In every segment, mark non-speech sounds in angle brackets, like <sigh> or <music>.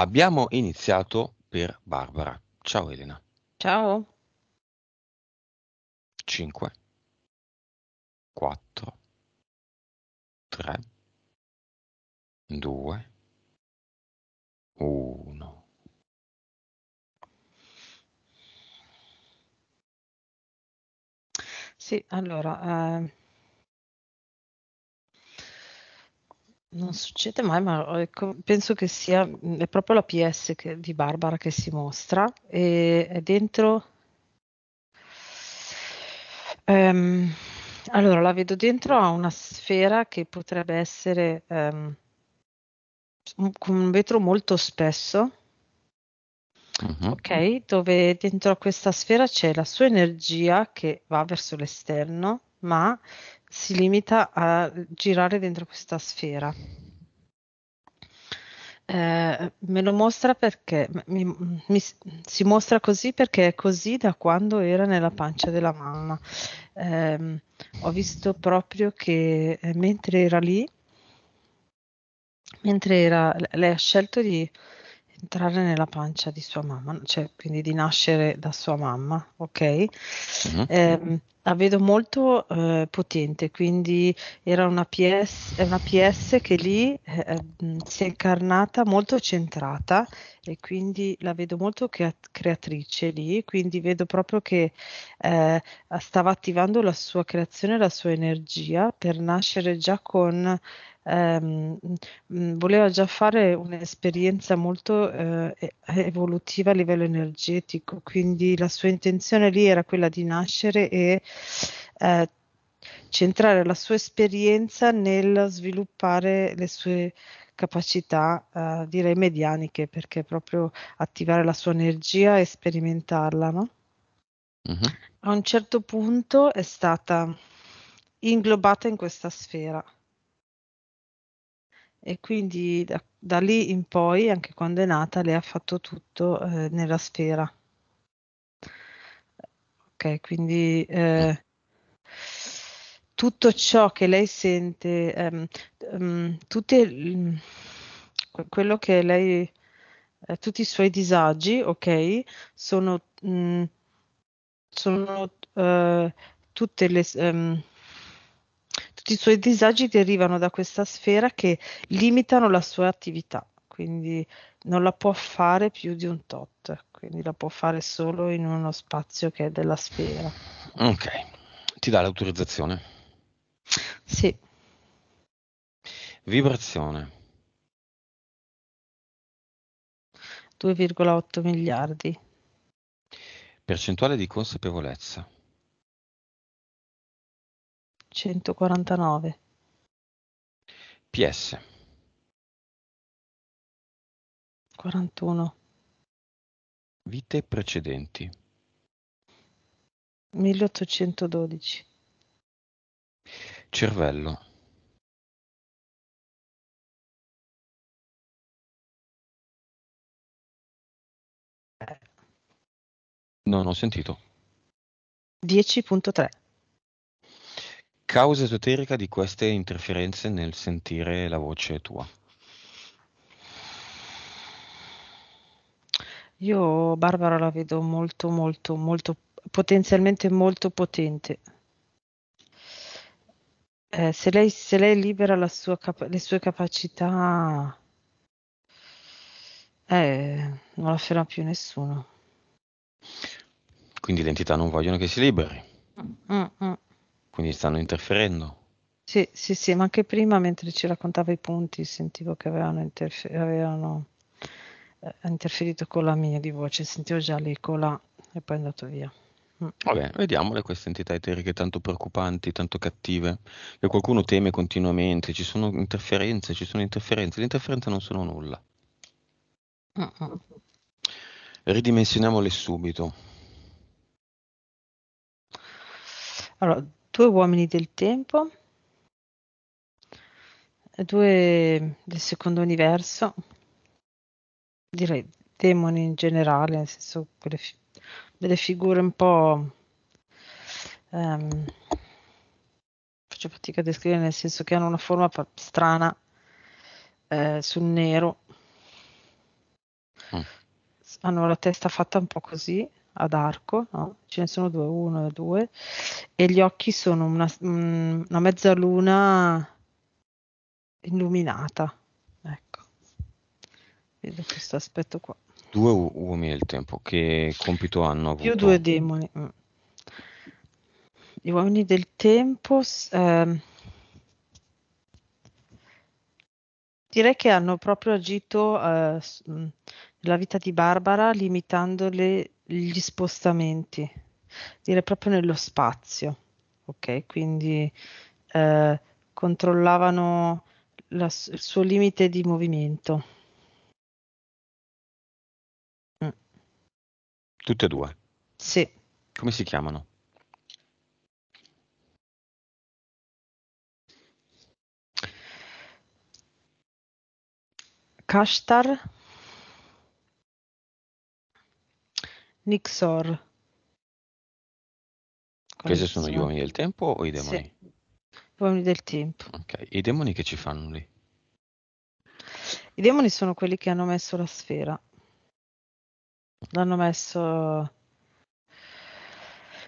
Abbiamo iniziato per Barbara. Ciao Elena. Ciao. 5, 4, 3, 2, 1. Sì, allora, eh, Non succede mai, ma ecco, penso che sia è proprio la PS che, di Barbara che si mostra e è dentro. Um, allora, la vedo dentro a una sfera che potrebbe essere um, con un vetro molto spesso, uh-huh. ok? Dove dentro a questa sfera c'è la sua energia che va verso l'esterno, ma si limita a girare dentro questa sfera. Eh, me lo mostra perché mi, mi, si mostra così perché è così da quando era nella pancia della mamma. Eh, ho visto proprio che eh, mentre era lì, mentre era, lei ha scelto di entrare nella pancia di sua mamma, cioè quindi di nascere da sua mamma, ok? Mm-hmm. La vedo molto eh, potente, quindi era una PS, è una PS che lì eh, mm, si è incarnata molto centrata e quindi la vedo molto creatrice lì, quindi vedo proprio che eh, stava attivando la sua creazione, la sua energia per nascere già con ehm, voleva già fare un'esperienza molto eh, eh, evolutiva a livello energetico, quindi la sua intenzione lì era quella di nascere e eh, centrare la sua esperienza nel sviluppare le sue capacità, eh, direi medianiche, perché proprio attivare la sua energia e sperimentarla. No? Uh-huh. A un certo punto è stata inglobata in questa sfera e quindi da, da, lì in poi, anche quando è nata, lei ha fatto tutto eh, nella sfera. Ok, quindi eh, tutto ciò che lei sente, ehm, ehm, tutte, quello che lei, eh, tutti i suoi disagi, ok, sono, mh, mm, sono eh, tutte le... Ehm, tutti i suoi disagi derivano da questa sfera che limitano la sua attività, quindi non la può fare più di un tot, quindi la può fare solo in uno spazio che è della sfera. Ok, ti dà l'autorizzazione? Sì. Vibrazione. 2,8 miliardi. Percentuale di consapevolezza centoquarantanove. PS. 41. Vite precedenti. 1812. Cervello. Eh. Non ho sentito. 10.3 causa esoterica di queste interferenze nel sentire la voce tua? Io Barbara la vedo molto, molto, molto, potenzialmente molto potente. Eh, se, lei, se, lei, libera sua capa- le sue capacità, eh, non la ferma più nessuno. Quindi le entità non vogliono che si liberi quindi stanno interferendo. Sì, sì, sì, ma anche prima mentre ci raccontava i punti sentivo che avevano, interfer- avevano eh, interferito con la mia di voce, sentivo già l'ecola e poi è andato via. Mm. Vabbè, vediamole queste entità eteriche tanto preoccupanti, tanto cattive, che qualcuno teme continuamente, ci sono interferenze, ci sono interferenze, le interferenze non sono nulla. Mm-hmm. Ridimensioniamole subito. Allora, due uomini del tempo, due del secondo universo, direi demoni in generale, nel senso quelle fi- delle figure un po'... Um, faccio fatica a descrivere, nel senso che hanno una forma strana eh, sul nero. Mm. Hanno la testa fatta un po' così, ad arco, no? ce ne sono due, uno e due, e gli occhi sono una, mm, una mezzaluna illuminata. Ecco, vedo questo aspetto qua. Due u- uomini del tempo, che compito hanno? Avuto? Più due demoni. Mm. Gli uomini del tempo... Ehm, direi che hanno proprio agito eh, nella mm, vita di Barbara limitandole gli spostamenti, dire proprio nello spazio, ok? Quindi eh, controllavano la, il suo limite di movimento. Mm. Tutte e due? Sì. Come si chiamano? Kashtar? Nixor. Questi sono gli uomini del tempo o i demoni? Sì. uomini del tempo. Ok, i demoni che ci fanno lì? I demoni sono quelli che hanno messo la sfera. L'hanno messo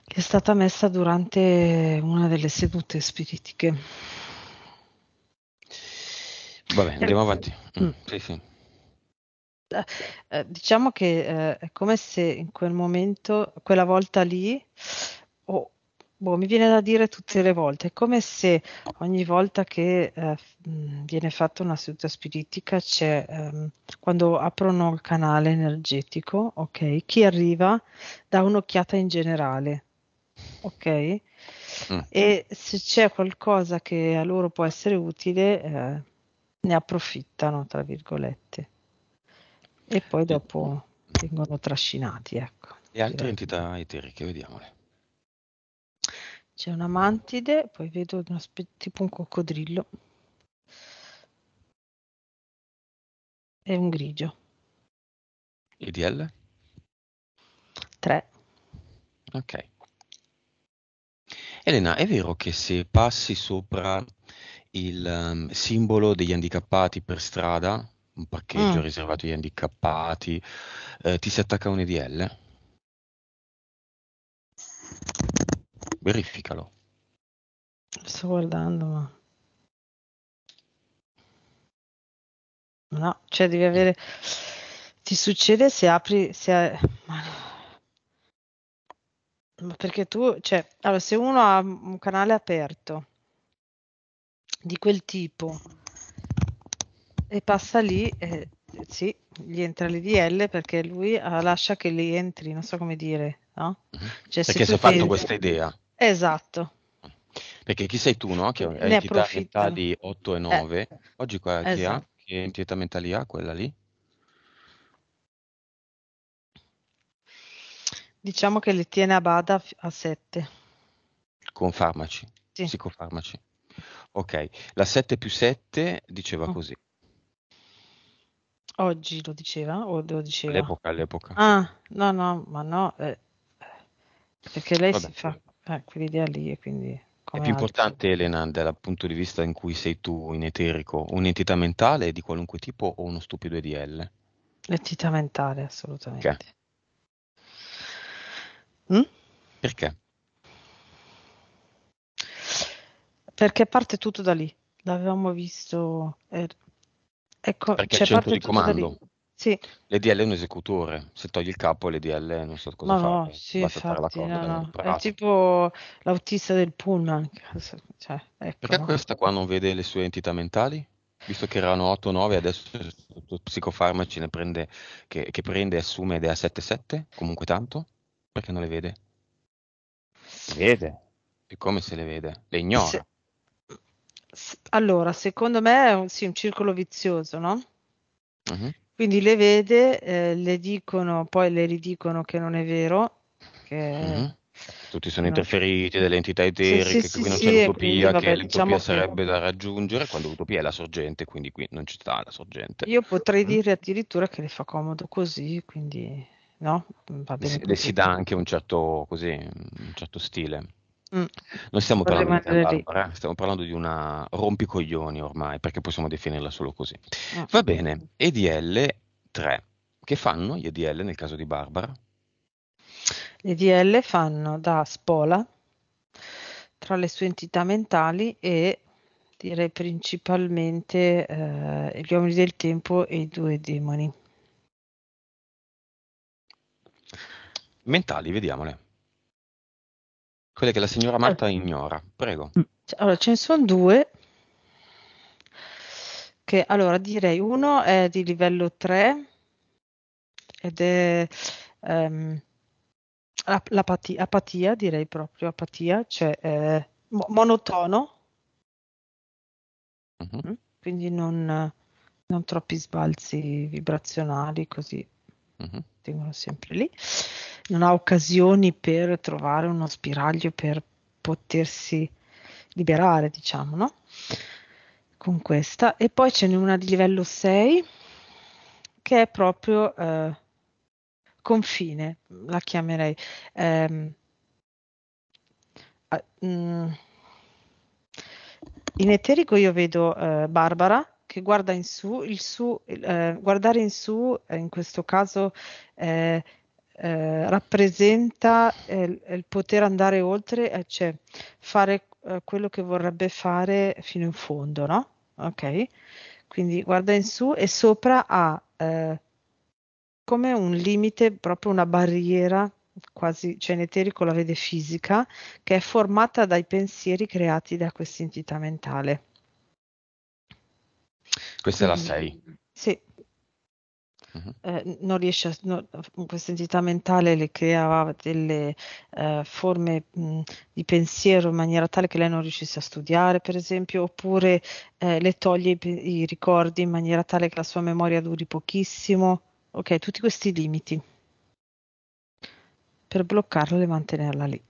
che è stata messa durante una delle sedute spiritiche. Va bene, andiamo avanti. Mm, sì, sì. Eh, diciamo che eh, è come se in quel momento, quella volta lì, oh, boh, mi viene da dire tutte le volte, è come se ogni volta che eh, viene fatta una seduta spiritica c'è, ehm, quando aprono il canale energetico, ok, chi arriva dà un'occhiata in generale, ok? Mm. E se c'è qualcosa che a loro può essere utile, eh, ne approfittano, tra virgolette. E poi dopo vengono trascinati, ecco. E altre direi. entità eteriche, vediamole. C'è una mantide, poi vedo una spe- tipo un coccodrillo. E un grigio. EDL? 3. Ok. Elena, è vero che se passi sopra il um, simbolo degli handicappati per strada, un parcheggio mm. riservato agli handicappati, eh, ti si attacca un EDL? Verificalo. Sto guardando, ma... No, cioè devi mm. avere... Ti succede se apri... Se... Ma perché tu... Cioè, allora, se uno ha un canale aperto di quel tipo e passa lì e sì, gli entra l'IDL perché lui ah, lascia che li entri, non so come dire, no? Mhm. Cioè, perché si è fatto questa idea. Esatto. Perché chi sei tu, no? Che eh. ha entità mentali 8 e 9. Eh. Oggi qua esatto. chi ha? Che entità mentale ha ah, quella lì? Diciamo che li tiene a bada a 7. Con farmaci? Sì. Psicofarmaci. Ok, la 7 più 7 diceva oh. così. Oggi lo diceva o lo diceva? All'epoca, all'epoca. Ah, no, no, ma no, eh, perché lei Vabbè. si fa eh, quell'idea lì e quindi... È più altri. importante, Elena, dal punto di vista in cui sei tu in eterico, un'entità mentale di qualunque tipo o uno stupido EDL? L'entità mentale, assolutamente. Okay. Mm? Hm? Perché? Perché parte tutto da lì. L'avevamo visto, eh, Ecco, perché c'è, c'è il centro di comando. Sì. L'EDL è un esecutore, se togli il capo l'EDL non so cosa Ma eh, fare. No, sì, infatti, no, no. È tipo l'autista del pullman. Cioè, ecco, Perché no? questa qua non vede le sue entità mentali? Visto che erano 8 9 adesso psicofarmaci ne prende, che, che prende, assume ed è a 7-7, comunque tanto, perché non le vede? Le vede. E come se le vede? Le ignora. Se allora, secondo me è un, sì, un circolo vizioso, no? Uh-huh. Quindi le vede, eh, le dicono, poi le ridicono che non è vero, che uh-huh. Tutti sono no. interferiti delle entità eteriche, sì, sì, che qui non c'è l'utopia, vabbè, che diciamo l'utopia che... sarebbe da raggiungere, quando l'utopia è la sorgente, quindi qui non ci sta la sorgente. Io potrei mm-hmm. dire addirittura che le fa comodo così, quindi no? Va bene le, le si dà anche un certo, così, un certo stile. Mm. Noi stiamo parlando, di Barbara, eh. stiamo parlando di una rompicoglioni ormai, perché possiamo definirla solo così. Ah. Va bene, EDL 3. Che fanno gli EDL nel caso di Barbara? Le EDL fanno da spola tra le sue entità mentali e direi principalmente eh, gli uomini del tempo e i due demoni. Mentali, vediamole quelle che la signora Marta allora, eh. ignora. Prego. Mm. Cioè, allora, ce ne sono due. Che, allora, direi uno è di livello 3 ed è um, ehm, l'apatia, apatia, direi proprio apatia, cioè eh, monotono. Uh-huh. Quindi non, non, troppi sbalzi vibrazionali, così uh-huh. tengono sempre lì non ha occasioni per trovare uno spiraglio per potersi liberare, diciamo, no? Con questa. E poi ce n'è una di livello 6 che è proprio eh, confine, la chiamerei. Eh, in eterico io vedo eh, Barbara che guarda in su, il su, eh, guardare in su eh, in questo caso eh, eh, rappresenta eh, il, eh, il, poter andare oltre, cioè fare eh, quello che vorrebbe fare fino in fondo, no? Ok? Quindi guarda in su e sopra ha eh, come un limite, proprio una barriera quasi, cioè in eterico la vede fisica, che è formata dai pensieri creati da questa entità mentale. Questa Quindi, è la 6. Sì, uh-huh. eh, non riesce a, no, mhmm, questa entità mentale le creava delle eh, forme mh, mhmm, di pensiero in maniera tale che lei non riuscisse a studiare, per esempio, oppure eh, le toglie i, i ricordi in maniera tale che la sua memoria duri pochissimo. Ok, tutti questi limiti per bloccarla e mantenerla lì.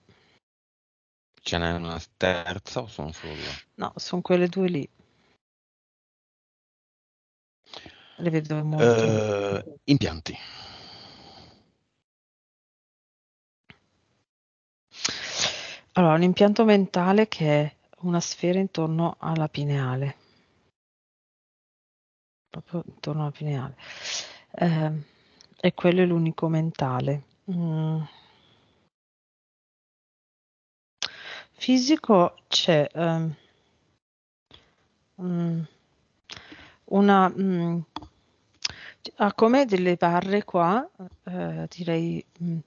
Ce n'è una terza o sono solo? due? No, sono quelle due lì. Le vedo molto. Uh, impianti. Allora, un impianto mentale che è una sfera intorno alla pineale. Proprio intorno alla pineale. Eh, e quello è l'unico mentale. Mm. Fisico c'è um, una... Mm, ha come delle barre qua, eh, direi mh, mm,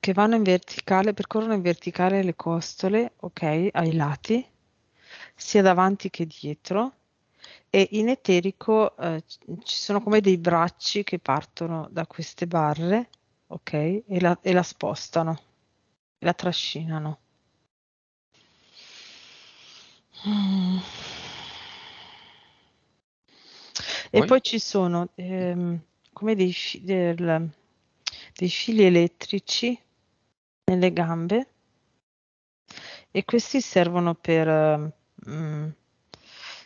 che vanno in verticale, percorrono in verticale le costole, ok, ai lati, sia davanti che dietro, e in eterico eh, ci sono come dei bracci che partono da queste barre, ok, e la, e la spostano, la trascinano. Mm. E poi, poi ci sono ehm, come dei, fi- del, dei fili elettrici nelle gambe e questi servono per mh, mm,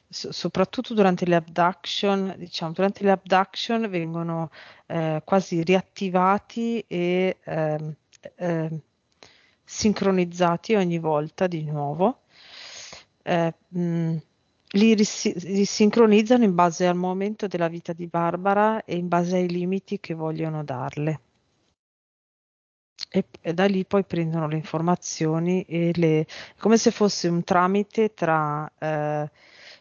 so, soprattutto durante le abduction diciamo durante le abduction vengono eh, quasi riattivati e eh, eh, sincronizzati ogni volta di nuovo mh, eh, mm, li ris- risincronizzano in base al momento della vita di Barbara e in base ai limiti che vogliono darle. E, e da lì poi prendono le informazioni e le, come se fosse un tramite tra eh,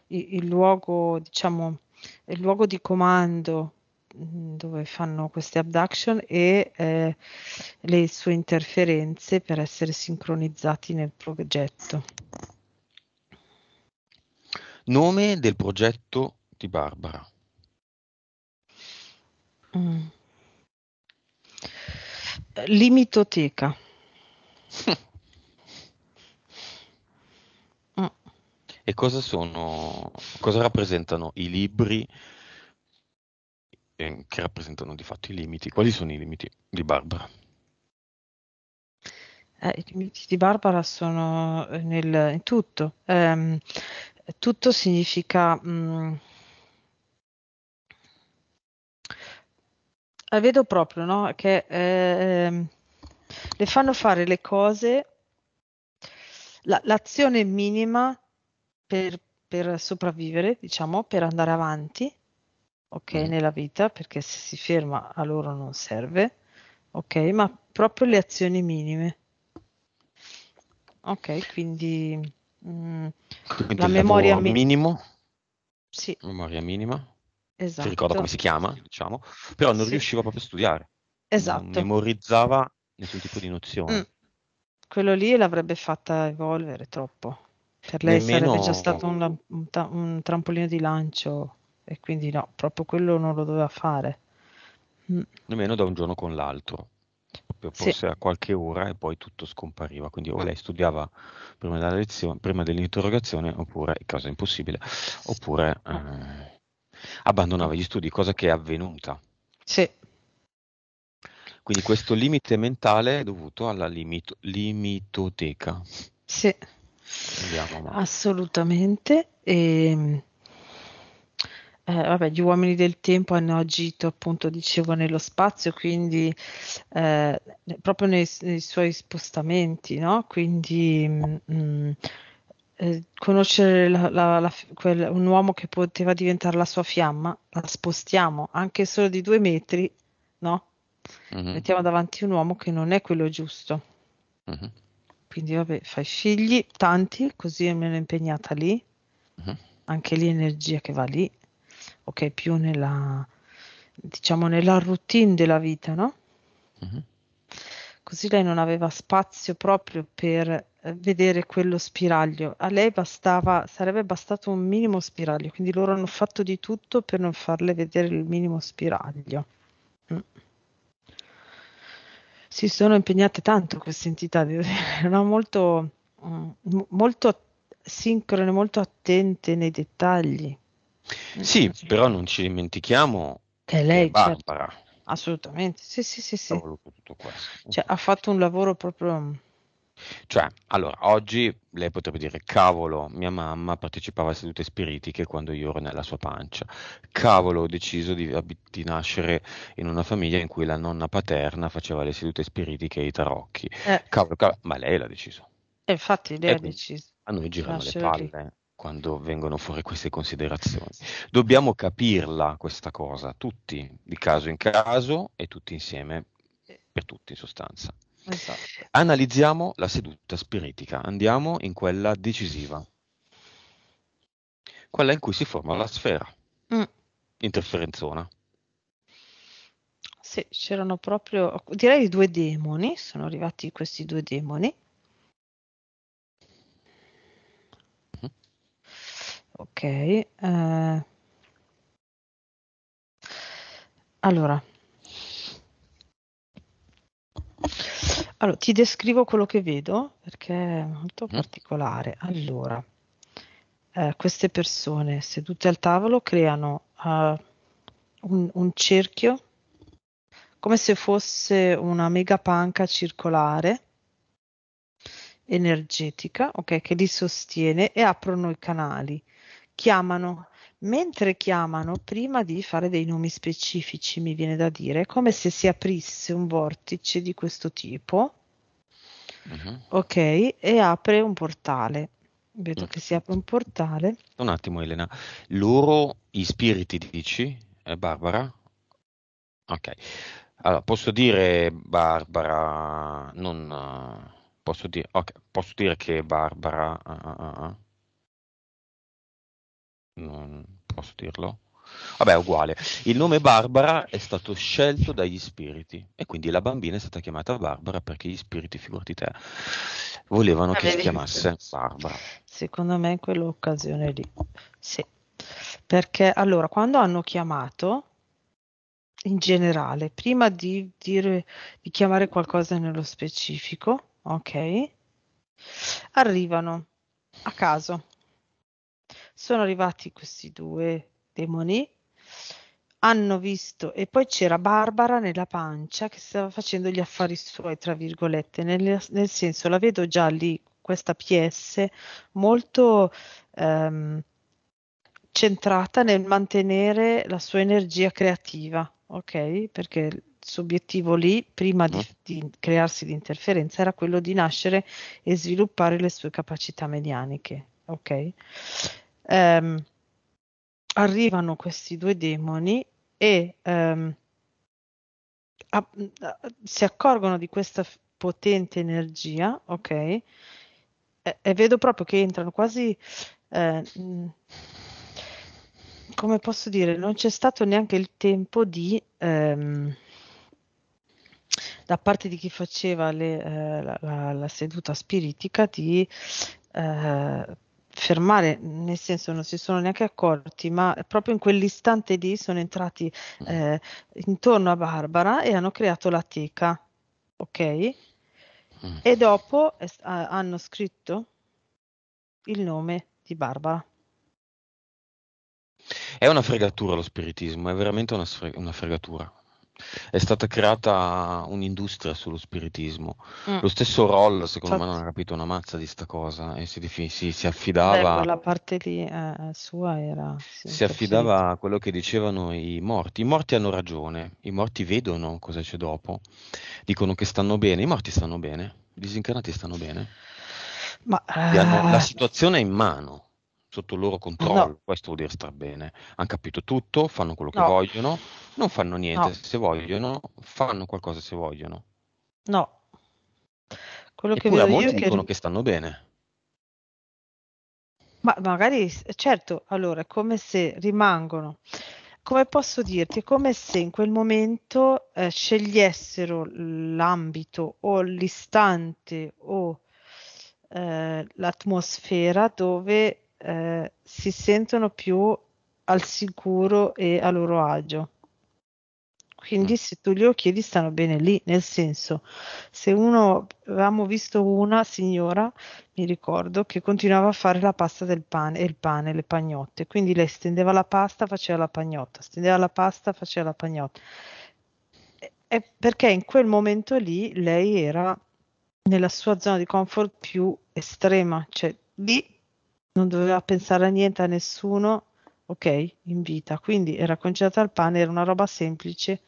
il, il, luogo, diciamo, il luogo di comando mm, dove fanno queste abduction e eh, le sue interferenze per essere sincronizzati nel progetto. Nome del progetto di Barbara. Mm. Limitoteca. <laughs> Mm. E cosa sono, cosa rappresentano i libri eh, che rappresentano di fatto i limiti? Quali sono i limiti di Barbara? Eh, I limiti di Barbara sono eh, nel, in tutto. Eh, tutto significa... Mh, mm, eh, vedo proprio, no? Che eh, le fanno fare le cose, la, l'azione minima per, per, sopravvivere, diciamo, per andare avanti, ok, mm. nella vita, perché se si ferma a loro non serve, ok, ma proprio le azioni minime. Ok, quindi mh, mm, la memoria mi- minimo. Sì. Memoria minima. Esatto. Ti ricordo esatto. come si chiama, diciamo, però non sì. riusciva proprio a studiare. Esatto. Non memorizzava nessun tipo di nozione. Mm. Quello lì l'avrebbe fatta evolvere troppo. Per lei Nemmeno... sarebbe già stato un, un, un, trampolino di lancio e quindi no, proprio quello non lo doveva fare. Mm. Nemmeno da un giorno con l'altro che forse sì. a qualche ora e poi tutto scompariva, quindi o lei studiava prima, della lezione, prima dell'interrogazione oppure, cosa impossibile, oppure eh, abbandonava gli studi, cosa che è avvenuta. Sì. Quindi questo limite mentale è dovuto alla limito, limitoteca. Sì. Andiamo, ma... Assolutamente. E ehm, eh, vabbè, gli uomini del tempo hanno agito, appunto, dicevo, nello spazio, quindi eh, proprio nei, nei, suoi spostamenti, no? Quindi mh, mm, mm, eh, conoscere la, la, la, quel, un uomo che poteva diventare la sua fiamma, la spostiamo anche solo di due metri, no? Mm-hmm. Mettiamo davanti un uomo che non è quello giusto. Mm-hmm. Quindi, vabbè, fai figli, tanti, così almeno impegnata lì. Mm-hmm anche l'energia che va lì ok, più nella, diciamo, nella routine della vita, no? Mm-hmm. Così lei non aveva spazio proprio per eh, vedere quello spiraglio. A lei bastava, sarebbe bastato un minimo spiraglio, quindi loro hanno fatto di tutto per non farle vedere il minimo spiraglio. Mm. Si sono impegnate tanto queste entità, <laughs> erano molto, mm, molto sincrone, molto attente nei dettagli. Sì, però non ci dimentichiamo che lei è certo. Barbara. Certo. Assolutamente, sì, sì, sì. sì. Cioè, ha fatto un lavoro proprio... Mm, cioè, allora, oggi lei potrebbe dire, cavolo, mia mamma partecipava a sedute spiritiche quando io ero nella sua pancia. Cavolo, ho deciso di, di, nascere in una famiglia in cui la nonna paterna faceva le sedute spiritiche e i tarocchi. Eh. Cavolo, cavolo, ma lei l'ha deciso. Eh, infatti lei e ha deciso. A noi girano le palle. Lì quando vengono fuori queste considerazioni. Dobbiamo capirla questa cosa, tutti, di caso in caso e tutti insieme, per tutti in sostanza. Esatto. Analizziamo la seduta spiritica, andiamo in quella decisiva, quella in cui si forma la sfera mm. interferenzona. Sì, c'erano proprio, direi due demoni, sono arrivati questi due demoni Ok. ehm Allora allo ti descrivo quello che vedo perché è molto mm. particolare. Allora, ehm, queste persone sedute al tavolo creano, uhm, un un cerchio come se fosse una mega panca circolare energetica, ok, che li sostiene e aprono i canali chiamano. Mentre chiamano, prima di fare dei nomi specifici, mi viene da dire, è come se si aprisse un vortice di questo tipo, uh-huh. ok, e apre un portale. Vedo uh-huh. che si apre un portale. Un attimo, Elena. Loro, i spiriti, dici, eh, Barbara? Ok. Allora, posso dire, Barbara, non... Uh, posso, dire, okay, posso dire che Barbara... Uh, uh, non posso dirlo. Vabbè, è uguale. Il nome Barbara è stato scelto dagli spiriti e quindi la bambina è stata chiamata Barbara perché gli spiriti, figurati te, volevano ah, che si chiamasse Barbara. Secondo me in quell'occasione lì, sì. Perché allora, quando hanno chiamato, in generale, prima di, dire, di chiamare qualcosa nello specifico, ok, arrivano a caso sono arrivati questi due demoni, hanno visto e poi c'era Barbara nella pancia che stava facendo gli affari suoi, tra virgolette, nel, nel senso la vedo già lì, questa PS, molto... Um, centrata nel mantenere la sua energia creativa, ok? Perché il suo obiettivo lì, prima di, mm. di, crearsi di interferenza, era quello di nascere e sviluppare le sue capacità medianiche, ok? ehm, arrivano questi due demoni e ehm, a, a, si accorgono di questa potente energia, ok? E, e, vedo proprio che entrano quasi... Eh, mm, come posso dire, non c'è stato neanche il tempo di, ehm, da parte di chi faceva le, eh, la, la, la, seduta spiritica, di eh, fermare, nel senso non si sono neanche accorti, ma proprio in quell'istante lì sono entrati mm. eh, intorno a Barbara e hanno creato la teca, ok? Mm. E dopo eh, hanno scritto il nome di Barbara. È una fregatura lo spiritismo, è veramente una, sfreg- una fregatura è stata creata un'industria sullo spiritismo. Mm. Lo stesso Roll, secondo Infatti. me, non ha capito una mazza di sta cosa e si, si, si affidava. Beh, parte lì eh, sua era. Sì, si affidava a quello che dicevano i morti. I morti hanno ragione, i morti vedono cosa c'è dopo, dicono che stanno bene. I morti stanno bene, i disincarnati stanno bene. Ma, eh... La situazione è in mano sotto il loro controllo, no. questo vuol dire star bene. Hanno capito tutto, fanno quello che no. vogliono, non fanno niente no. se vogliono, fanno qualcosa se vogliono. No. Quello e che vedo molti che... dicono che stanno bene. Ma magari, certo, allora è come se rimangono, come posso dirti, è come se in quel momento eh, scegliessero l'ambito o l'istante o eh, l'atmosfera dove eh, si sentono più al sicuro e a loro agio. Quindi mm. se tu glielo chiedi stanno bene lì, nel senso, se uno, avevamo visto una signora, mi ricordo, che continuava a fare la pasta del pane e il pane, le pagnotte, quindi lei stendeva la pasta, faceva la pagnotta, stendeva la pasta, faceva la pagnotta. È perché in quel momento lì lei era nella sua zona di comfort più estrema, cioè lì non doveva pensare a niente, a nessuno, ok, in vita. Quindi era congelata al pane, era una roba semplice,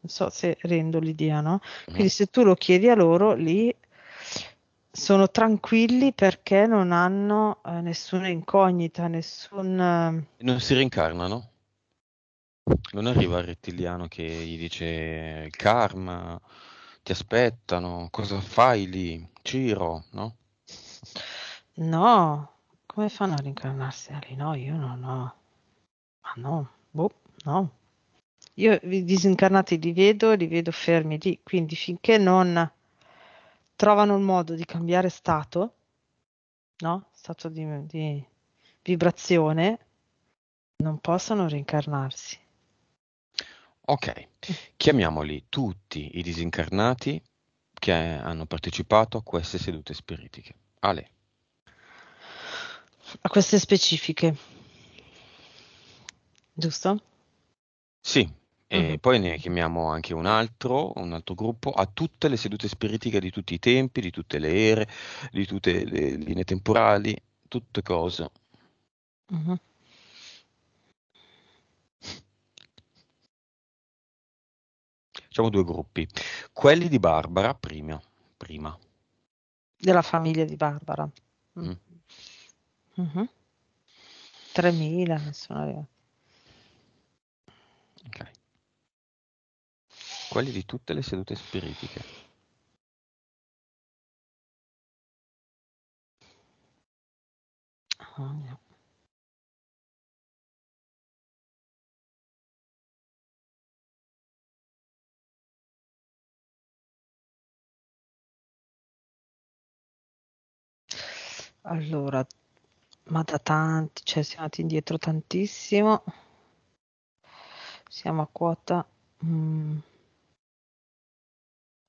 non so se rendo l'idea, no? Quindi se tu lo chiedi a loro, lì sono tranquilli perché non hanno eh, nessuna incognita, nessun... Eh, non si reincarnano? Non arriva il rettiliano che gli dice il karma, ti aspettano, cosa fai lì, Ciro, no? No, come fanno a rincarnarsi da No, io non ho... Ma no, boh, no. Io i disincarnati li vedo, li vedo fermi lì, quindi finché non trovano il modo di cambiare stato, no? Stato di, di vibrazione, non possono rincarnarsi. Ok, chiamiamoli tutti i disincarnati che hanno partecipato a queste sedute spiritiche. Ale a queste specifiche. Giusto? Sì, e mhm. poi ne chiamiamo anche un altro, un altro gruppo, a tutte le sedute spiritiche di tutti i tempi, di tutte le ere, di tutte le linee temporali, tutte cose. Uh-huh. Facciamo due gruppi. Quelli di Barbara, prima. prima. Della famiglia di Barbara. Mm. mm. Mh-mh. 3000 ne sono arriva Okay. di tutte le sedute spiritiche. Ah, oh, mia. Allora ma da tanti, cioè siamo andati indietro tantissimo. Siamo a quota mh, mm,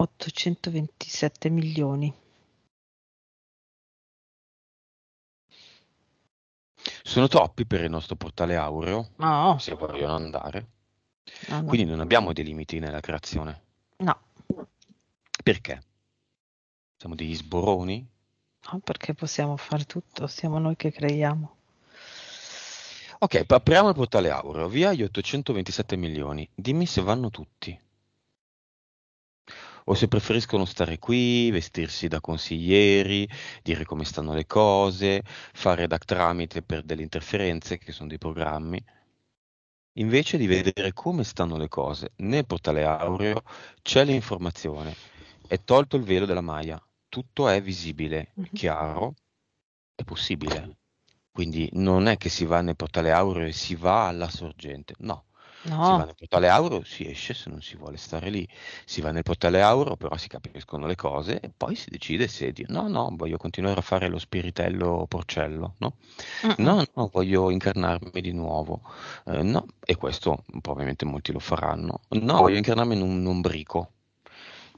827 milioni. Sono troppi per il nostro portale aureo, no. se vogliono andare. No, ah, no. Quindi non abbiamo dei limiti nella creazione. No. Perché? Siamo degli sboroni? No, perché possiamo fare tutto, siamo noi che creiamo. Ok, apriamo il portale Auro, via gli 827 milioni, dimmi se vanno tutti. O se preferiscono stare qui, vestirsi da consiglieri, dire come stanno le cose, fare da tramite per delle interferenze che sono dei programmi. Invece di vedere come stanno le cose, nel portale Aureo c'è l'informazione, è tolto il velo della maglia, tutto è visibile, mm-hmm. chiaro è possibile. Quindi non è che si va nel portale auro e si va alla sorgente, no. no. Si va nel portale aureo, si esce se non si vuole stare lì, si va nel portale auro, però si capiscono le cose e poi si decide se dire no, no, voglio continuare a fare lo spiritello porcello, no, no, no, voglio incarnarmi di nuovo, eh, no, e questo probabilmente molti lo faranno, no, voglio incarnarmi in un, ombrico,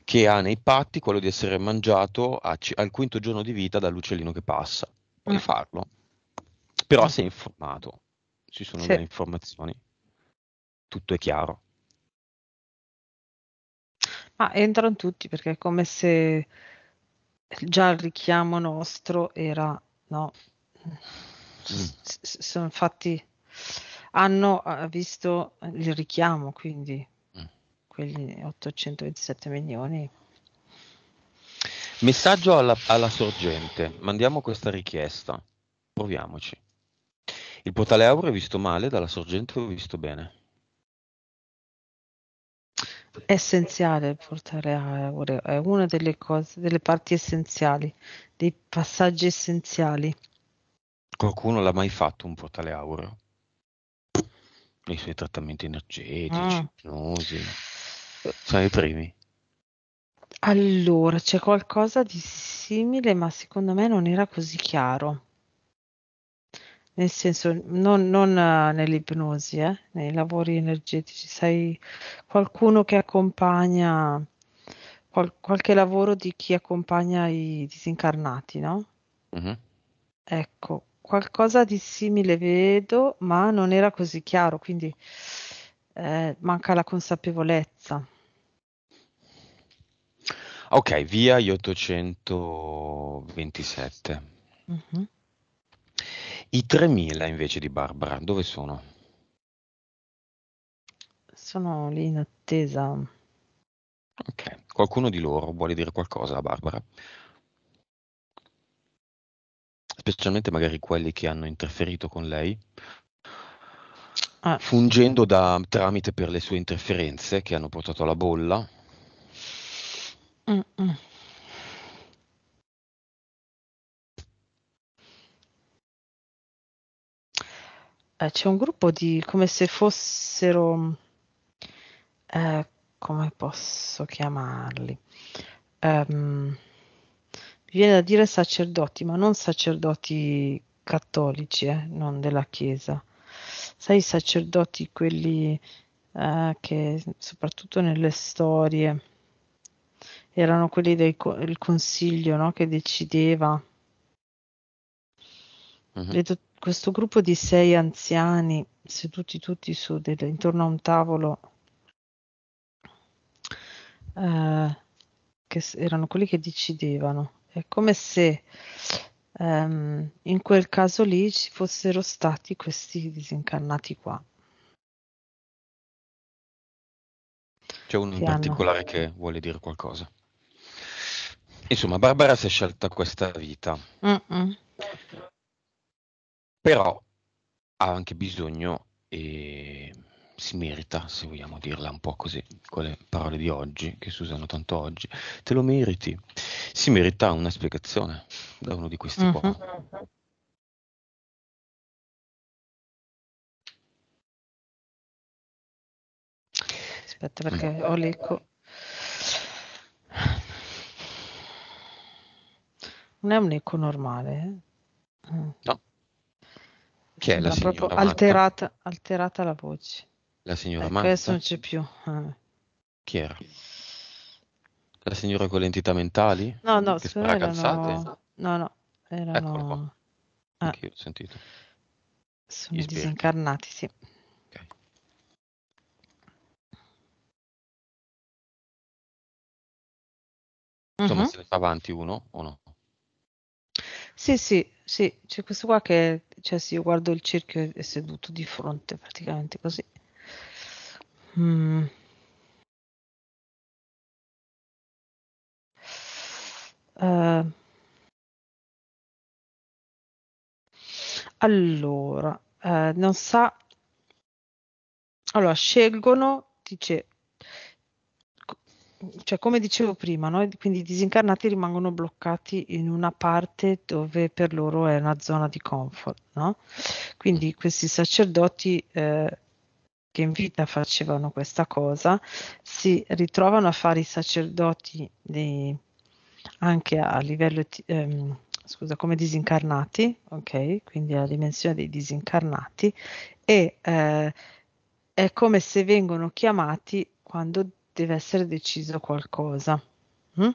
che ha nei patti quello di essere mangiato c- al quinto giorno di vita dall'uccellino che passa. Puoi mm. farlo, però mm. sei informato, ci sono sì. delle informazioni, tutto è chiaro. Ma entrano tutti perché è come se già il richiamo nostro era, no, S- mm. sono fatti, hanno eh, visto il richiamo, quindi quelli 827 milioni. Messaggio alla, alla sorgente, mandiamo questa richiesta, proviamoci. Il portale euro è visto male, dalla sorgente ho visto bene. essenziale il portale euro, è una delle cose, delle parti essenziali, dei passaggi essenziali. Qualcuno l'ha mai fatto un portale aureo? I suoi trattamenti energetici, ah. ipnosi sono i primi. Allora, c'è qualcosa di simile, ma secondo me non era così chiaro. Nel senso, non, non eh, nell'ipnosi, eh, nei lavori energetici, sai, qualcuno che accompagna, qual, qualche lavoro di chi accompagna i disincarnati, no? Uh-huh. Ecco, qualcosa di simile vedo, ma non era così chiaro, quindi eh, manca la consapevolezza. Ok, via gli 827 Mh-mh. I 3000 invece di Barbara, dove sono? Sono lì in attesa. Ok, qualcuno di loro vuole dire qualcosa a Barbara? Specialmente magari quelli che hanno interferito con lei, ah. fungendo da tramite per le sue interferenze che hanno portato alla bolla Mm, mm. Eh, c'è un gruppo di come se fossero, mhmm, come posso chiamarli? Ehm, mi viene da dire sacerdoti, ma non sacerdoti cattolici, eh, non della chiesa. Sai i sacerdoti quelli, ehm, che soprattutto nelle storie erano quelli del co- consiglio no? che decideva. Uh-huh. questo gruppo di sei anziani seduti tutti su delle, intorno a un tavolo eh, che erano quelli che decidevano. È come se ehm, in quel caso lì ci fossero stati questi disincarnati qua. C'è uno in particolare hanno... che vuole dire qualcosa. Insomma, Barbara si è scelta questa vita, Mm-mm. però ha anche bisogno e si merita, se vogliamo dirla un po' così, con le parole di oggi, che si usano tanto oggi, te lo meriti. Si merita una spiegazione da uno di questi mm mm-hmm. Aspetta perché ho l'eco. Non è un eco normale. Eh? Mm. No. Chi è la Era signora? Proprio alterata, alterata, la voce. La signora eh, Marta? Adesso non c'è più. Eh. Chi era? La signora con le entità mentali? No, no, che erano... No, no, erano... qua. Ah. Anche io ho sentito. Sono Gli disincarnati, sì. Insomma, uh-huh. se ne fa avanti uno o no? Sì, sì, sì, c'è questo qua che, cioè sì, io guardo il cerchio e è seduto di fronte, praticamente così. Mm. Eh, allora, eh, non sa... Allora, scelgono, dice, cioè come dicevo prima, no? quindi i disincarnati rimangono bloccati in una parte dove per loro è una zona di comfort. No? Quindi questi sacerdoti eh, che in vita facevano questa cosa si ritrovano a fare i sacerdoti di, anche a livello ehm, scusa, come disincarnati, ok? Quindi la dimensione dei disincarnati e eh, è come se vengono chiamati quando deve essere deciso qualcosa. Mm?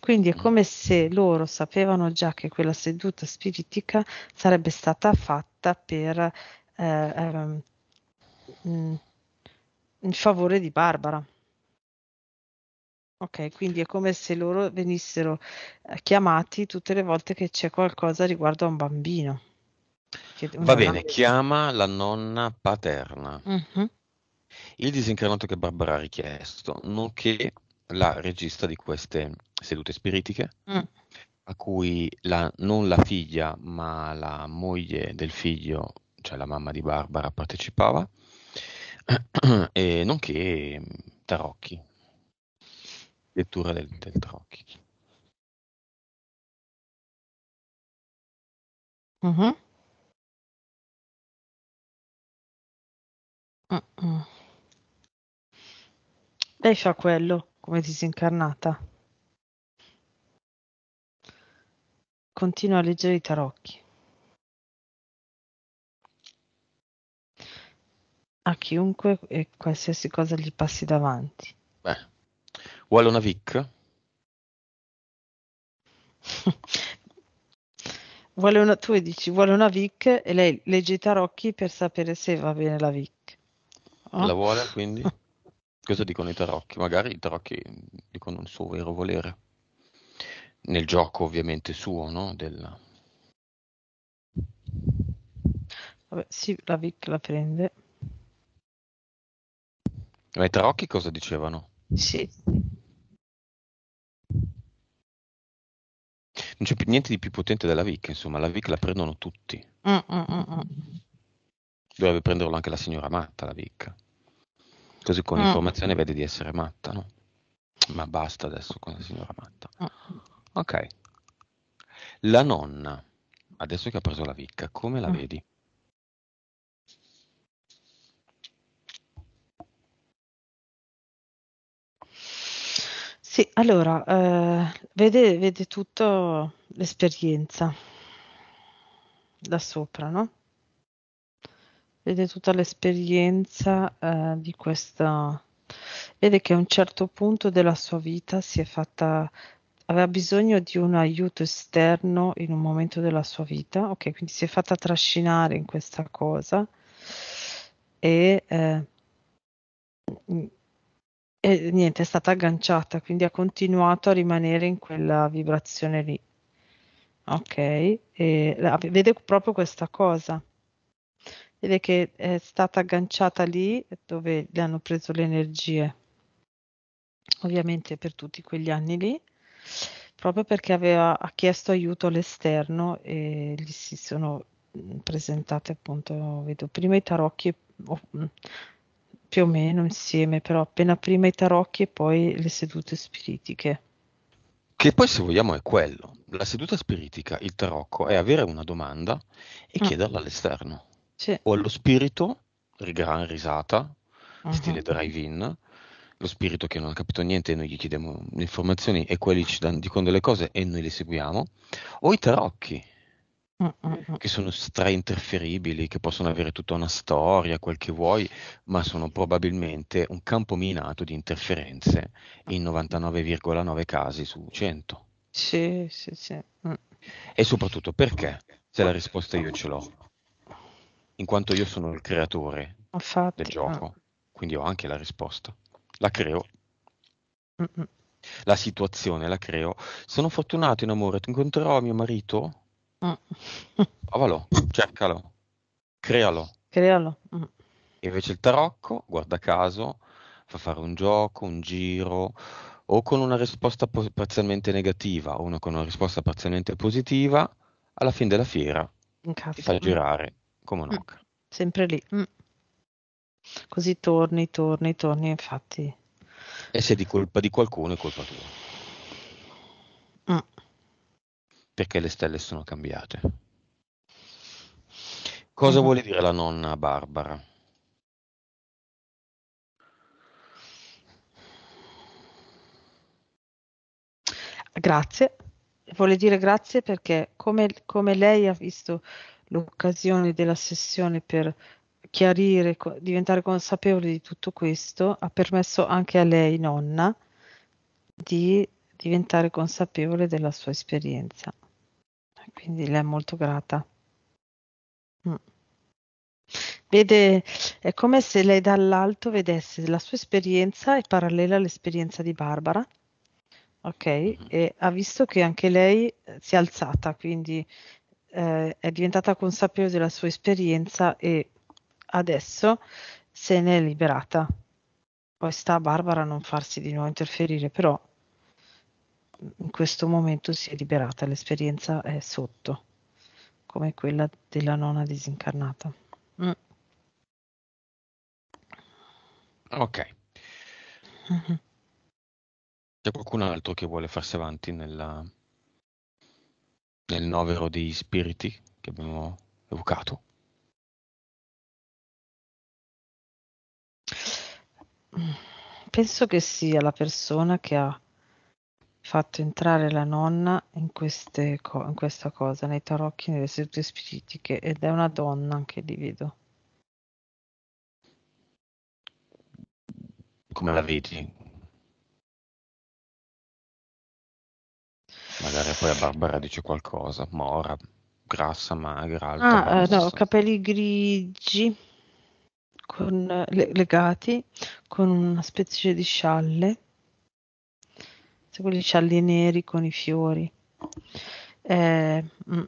Quindi è come se loro sapevano già che quella seduta spiritica sarebbe stata fatta per eh, um, in favore di Barbara. Ok, quindi è come se loro venissero eh, chiamati tutte le volte che c'è qualcosa riguardo a un bambino. Va bene, bambino. chiama la nonna paterna. Mm-hmm il disincarnato che Barbara ha richiesto, nonché la regista di queste sedute spiritiche, mm. a cui la, non la figlia, ma la moglie del figlio, cioè la mamma di Barbara, partecipava, <clears throat> e nonché mm, Tarocchi, lettura del, del Tarocchi. Mm-hmm. Mm-mm. Lei fa quello come disincarnata. Continua a leggere i tarocchi. A chiunque e qualsiasi cosa gli passi davanti. Beh, vuole una Vic? <laughs> vuole una, tu dici vuole una Vic e lei legge i tarocchi per sapere se va bene la Vic. Oh? La vuole quindi? <laughs> cosa dicono i tarocchi? Magari i tarocchi dicono il suo vero volere. Nel gioco ovviamente suo, no? Del... Vabbè, sì, la Vic la prende. Ma i tarocchi cosa dicevano? Sì. Non c'è più niente di più potente della Vic, insomma, la Vic la prendono tutti. Mm, mm, mm, mm. Dovrebbe prenderlo anche la signora Matta, la Vic. Così con mm. l'informazione mm. vedi di essere matta, no? Ma basta adesso con la signora matta. Mm. Ok. La nonna, adesso che ha preso la vicca, come la mm. vedi? Sì, allora, eh, vede, vede tutto l'esperienza da sopra, no? vede tutta l'esperienza eh, di questa vede che a un certo punto della sua vita si è fatta aveva bisogno di un aiuto esterno in un momento della sua vita, ok, quindi si è fatta trascinare in questa cosa e, eh, e niente, è stata agganciata, quindi ha continuato a rimanere in quella vibrazione lì. Ok, e vede proprio questa cosa ed è che è stata agganciata lì dove le hanno preso le energie, ovviamente per tutti quegli anni lì, proprio perché aveva chiesto aiuto all'esterno e gli si sono mm, presentate appunto, vedo prima i tarocchi oh, mm, più o meno insieme, però appena prima i tarocchi e poi le sedute spiritiche. Che poi se vogliamo è quello, la seduta spiritica, il tarocco, è avere una domanda e ah. chiederla all'esterno. Sì. O allo spirito, gran risata, uh-huh. stile drive-in, lo spirito che non ha capito niente e noi gli chiediamo le informazioni e quelli ci danno, dicono delle cose e noi le seguiamo, o i tarocchi, uh-uh. che sono stra-interferibili, che possono avere tutta una storia, quel che vuoi, ma sono probabilmente un campo minato di interferenze in 99,9 casi su 100. Sì, sì, sì. Uh. E soprattutto perché? Se la risposta io ce l'ho in quanto io sono il creatore Infatti, del gioco, no. Ah. quindi ho anche la risposta. La creo. Mm-mm. La situazione la creo. Sono fortunato in amore, ti incontrerò mio marito? Mm. Provalo, cercalo, crealo. Crealo. Mm. Invece il tarocco, guarda caso, fa fare un gioco, un giro, o con una risposta parzialmente negativa, o una con una risposta parzialmente positiva, alla fine della fiera ti fa girare Comonoc. Mm, sempre lì. Mm. Così torni, torni, torni, infatti. E se è di colpa di qualcuno è colpa tua. Mm. Perché le stelle sono cambiate. Cosa mm. vuole dire la nonna Barbara? Grazie, vuole dire grazie perché come, come lei ha visto l'occasione della sessione per chiarire, diventare consapevole di tutto questo, ha permesso anche a lei, nonna, di diventare consapevole della sua esperienza. Quindi le è molto grata. Mm. Vede, è come se lei dall'alto vedesse la sua esperienza è parallela all'esperienza di Barbara. Ok, mm-hmm. e ha visto che anche lei eh, si è alzata, quindi eh, è diventata consapevole della sua esperienza e adesso se ne è liberata. Poi sta a Barbara a non farsi di nuovo interferire, però in questo momento si è liberata, l'esperienza è sotto, come quella della nonna disincarnata. Mm. Ok. Mm-hmm. C'è qualcun altro che vuole farsi avanti nella, nel novero degli spiriti che abbiamo evocato. Penso che sia la persona che ha fatto entrare la nonna in, co- in questa cosa, nei tarocchi, nelle sedute spiritiche, ed è una donna anche lì vedo. Come la vedi? Magari poi a Barbara dice qualcosa, mora, grassa, magra, alta, Ah, eh, no, capelli grigi con, le- legati con una specie di scialle, Sai, quegli scialli neri con i fiori. Eh, mm.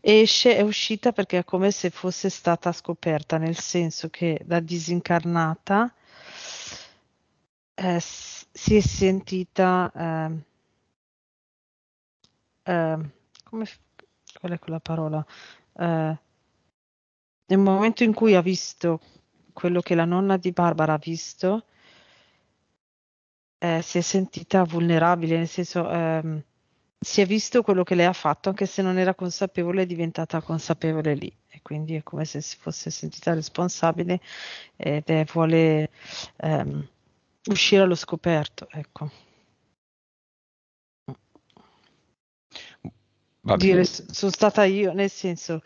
Esce, è uscita perché è come se fosse stata scoperta, nel senso che da disincarnata eh, si è sentita, eh, eh, come, qual è quella parola? Eh, nel momento in cui ha visto quello che la nonna di Barbara ha visto, eh, si è sentita vulnerabile, nel senso ehm, si è visto quello che lei ha fatto, anche se non era consapevole, è diventata consapevole lì. E quindi è come se si fosse sentita responsabile ed è, vuole ehm, uscire allo scoperto, ecco. Vabbè. Dire, sono stata io, nel senso,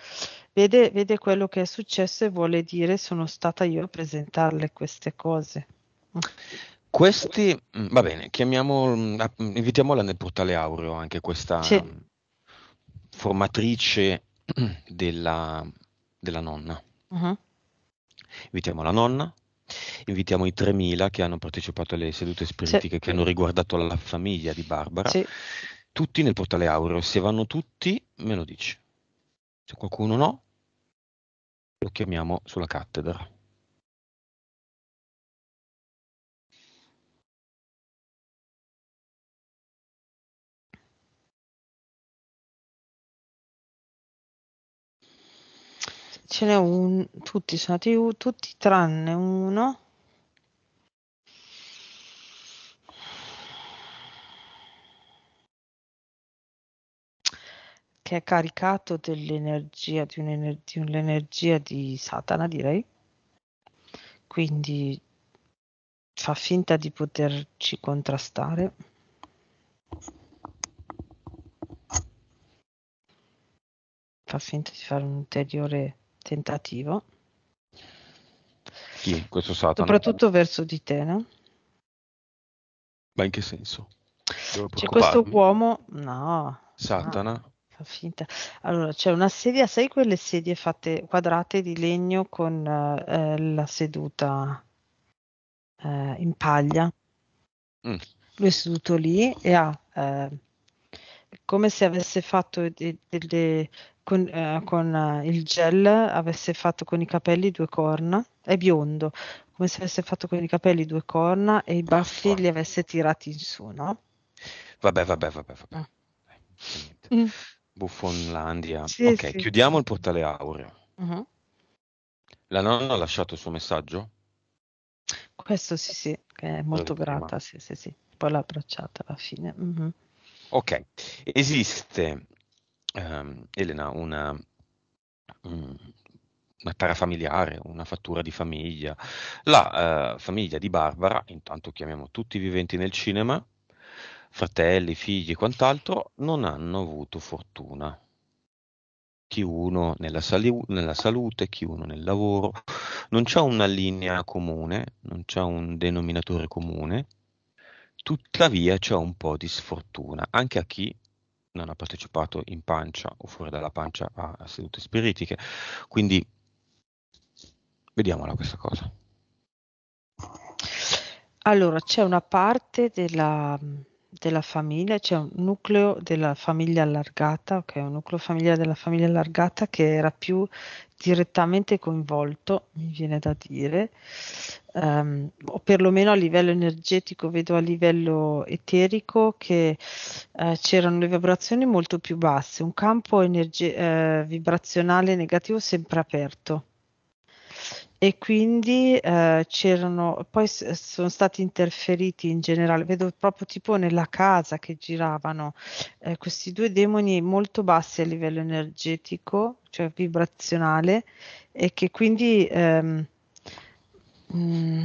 vede, vede quello che è successo e vuole dire sono stata io a presentarle queste cose. Questi, mm, va bene, chiamiamo, mm, invitiamola nel portale aureo anche questa sì. Mm, formatrice <clears throat> della, della nonna. Uh-huh. Invitiamo la nonna, invitiamo i 3.000 che hanno partecipato alle sedute spiritiche sì. che hanno riguardato la famiglia di Barbara, sì. tutti nel portale Aureo. Se vanno tutti, me lo dici. Se qualcuno no, lo chiamiamo sulla cattedra. ce n'è un, tutti sono stati tutti tranne uno che è caricato dell'energia di, un'energia di Satana, direi. Quindi fa finta di poterci contrastare. Fa finta di fare un ulteriore tentativo. Chi? Questo Satana? Soprattutto verso di te, no? Ma in che senso? C'è questo uomo, no. Satana? No finta. Allora, c'è una sedia, sai quelle sedie fatte quadrate di legno con eh, la seduta eh, in paglia? Mm. Lui è seduto lì e ha eh, come se avesse fatto de, de, de, con, eh, con eh, il gel, avesse fatto con i capelli due corna, è biondo, come se avesse fatto con i capelli due corna e i baffi li avesse tirati in su, no? Vabbè, vabbè, vabbè, vabbè. Ah. Mm. Buffonlandia. Sì, ok, sì. chiudiamo il portale aureo. Uh-huh. La nonna ha lasciato il suo messaggio? Questo sì, sì, è molto grata, sì, sì, sì. Poi l'ha abbracciata alla fine. Uh-huh. Ok, esiste, um, Elena, una, um, una parafamiliare, una fattura di famiglia. La uh, famiglia di Barbara, intanto chiamiamo tutti i viventi nel cinema, fratelli, figli e quant'altro, non hanno avuto fortuna. Chi uno nella, sali- nella salute, chi uno nel lavoro, non c'è una linea comune, non c'è un denominatore comune, tuttavia c'è un po' di sfortuna, anche a chi non ha partecipato in pancia o fuori dalla pancia a, a sedute spiritiche. Quindi vediamola questa cosa. Allora, c'è una parte della, della famiglia, c'è un nucleo della famiglia allargata, ok, un nucleo familiare della famiglia allargata che era più direttamente coinvolto, mi viene da dire, um, o perlomeno a livello energetico, vedo a livello eterico che uh, c'erano le vibrazioni molto più basse, un campo energe- uh, vibrazionale negativo sempre aperto e quindi eh, c'erano, poi s- sono stati interferiti in generale, vedo proprio tipo nella casa che giravano eh, questi due demoni molto bassi a livello energetico, cioè vibrazionale, e che quindi ehm, mh, mm,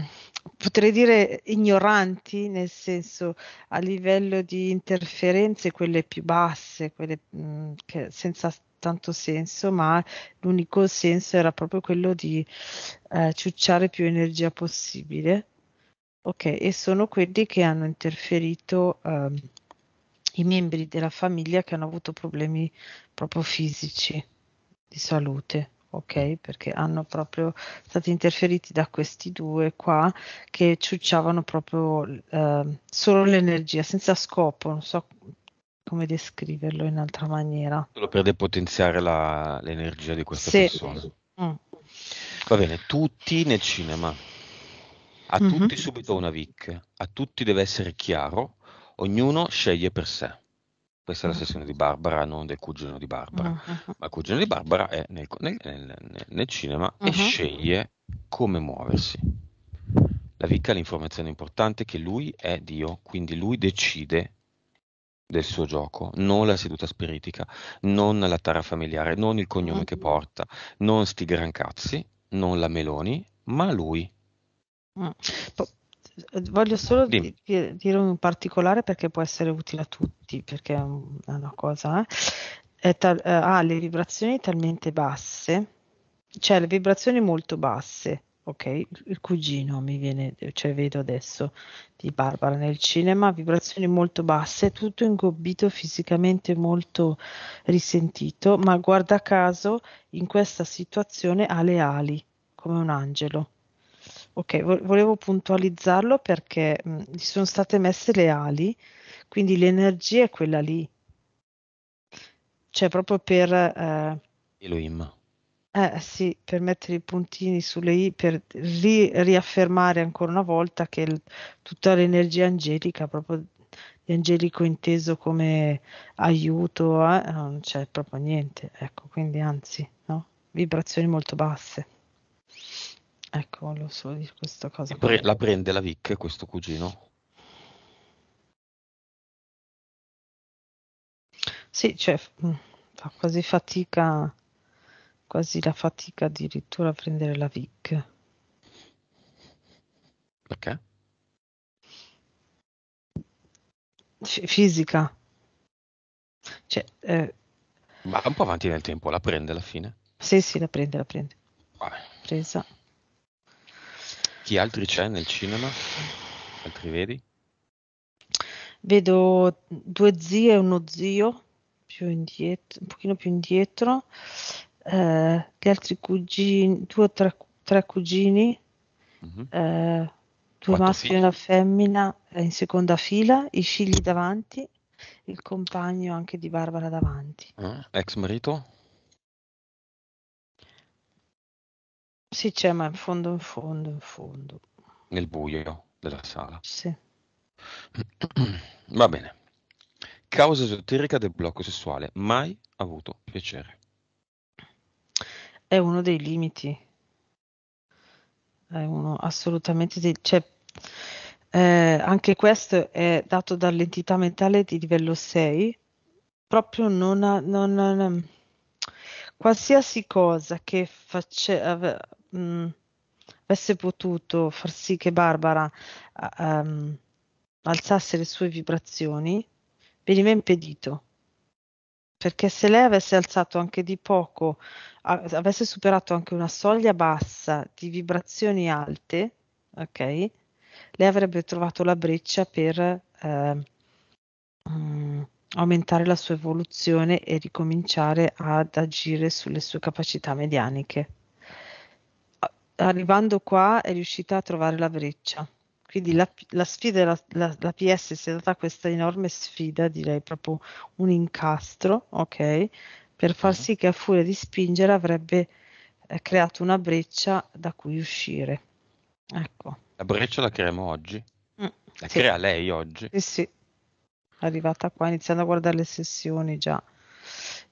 potrei dire ignoranti, nel senso a livello di interferenze quelle più basse, quelle mh, mm, che senza tanto senso, ma l'unico senso era proprio quello di eh, ciucciare più energia possibile. Ok, e sono quelli che hanno interferito eh, i membri della famiglia che hanno avuto problemi proprio fisici di salute. Ok, perché hanno proprio stati interferiti da questi due qua che ciucciavano proprio eh, solo l'energia senza scopo, non so come descriverlo in altra maniera. Solo per depotenziare la, l'energia di questa sì. persona. Mm. Va bene, tutti nel cinema, a mm-hmm. tutti subito una VIC, a tutti deve essere chiaro, ognuno sceglie per sé. Questa è la mm. sessione di Barbara, non del cugino di Barbara. Uh-huh. Ma il cugino di Barbara è nel, nel, nel, nel cinema uh-huh. e mm-hmm. sceglie come muoversi. La Vic ha l'informazione importante che lui è Dio, quindi lui decide del suo gioco, non la seduta spiritica, non la tara familiare, non il cognome mm che porta, non sti gran cazzi, non la Meloni, ma lui. Mm. Eh, voglio solo di, di, dire un particolare perché può essere utile a tutti, perché è una cosa, eh? tal- eh, ha le vibrazioni talmente basse, cioè le vibrazioni molto basse, ok, il cugino mi viene, cioè vedo adesso di Barbara nel cinema, vibrazioni molto basse, tutto ingobbito, fisicamente molto risentito, ma guarda caso in questa situazione ha le ali come un angelo. Ok, vo- volevo puntualizzarlo perché mh, mm, gli sono state messe le ali, quindi l'energia è quella lì. Cioè proprio per eh, Elohim. Eh sì, per mettere i puntini sulle i, per ri- riaffermare ancora una volta che il- tutta l'energia angelica, proprio di angelico inteso come aiuto, eh, non c'è proprio niente, ecco, quindi anzi, no? vibrazioni molto basse. Ecco, lo so di questa cosa. Pre- la prende la Vic, questo cugino? Sì, cioè, mm, fa quasi fatica quasi la fatica addirittura a prendere la VIC. Perché? F- fisica. Cioè, eh, Ma un po' avanti nel tempo, la prende alla fine? Sì, sì, la prende, la prende. Vabbè. Presa. Chi altri c'è nel cinema? Altri vedi? Vedo due zie e uno zio, più indietro, un pochino più indietro eh, gli altri cugini, due o tre, tre cugini, mm-hmm. eh, due maschi e una femmina eh, in seconda fila, i figli davanti, il compagno anche di Barbara davanti. Ah, ex marito? Sì, c'è, ma in fondo, in fondo, in fondo. Nel buio della sala. Sì. <clears throat> Va bene. Causa esoterica del blocco sessuale. Mai avuto piacere è uno dei limiti. È uno assolutamente dei, cioè, eh, anche questo è dato dall'entità mentale di livello 6, proprio non, ha, non, non qualsiasi cosa che face, ave, mh, mm, avesse potuto far sì che Barbara um, alzasse le sue vibrazioni veniva impedito perché se lei avesse alzato anche di poco, avesse superato anche una soglia bassa di vibrazioni alte, ok, lei avrebbe trovato la breccia per eh, aumentare la sua evoluzione e ricominciare ad agire sulle sue capacità medianiche. Arrivando qua è riuscita a trovare la breccia quindi la, la sfida della la, la PS si è data questa enorme sfida, direi proprio un incastro, ok? Per far mm. sì che a furia di spingere avrebbe eh, creato una breccia da cui uscire. Ecco. La breccia la creiamo oggi? Mm, la sì. crea lei oggi? Sì, sì. Arrivata qua, iniziando a guardare le sessioni già,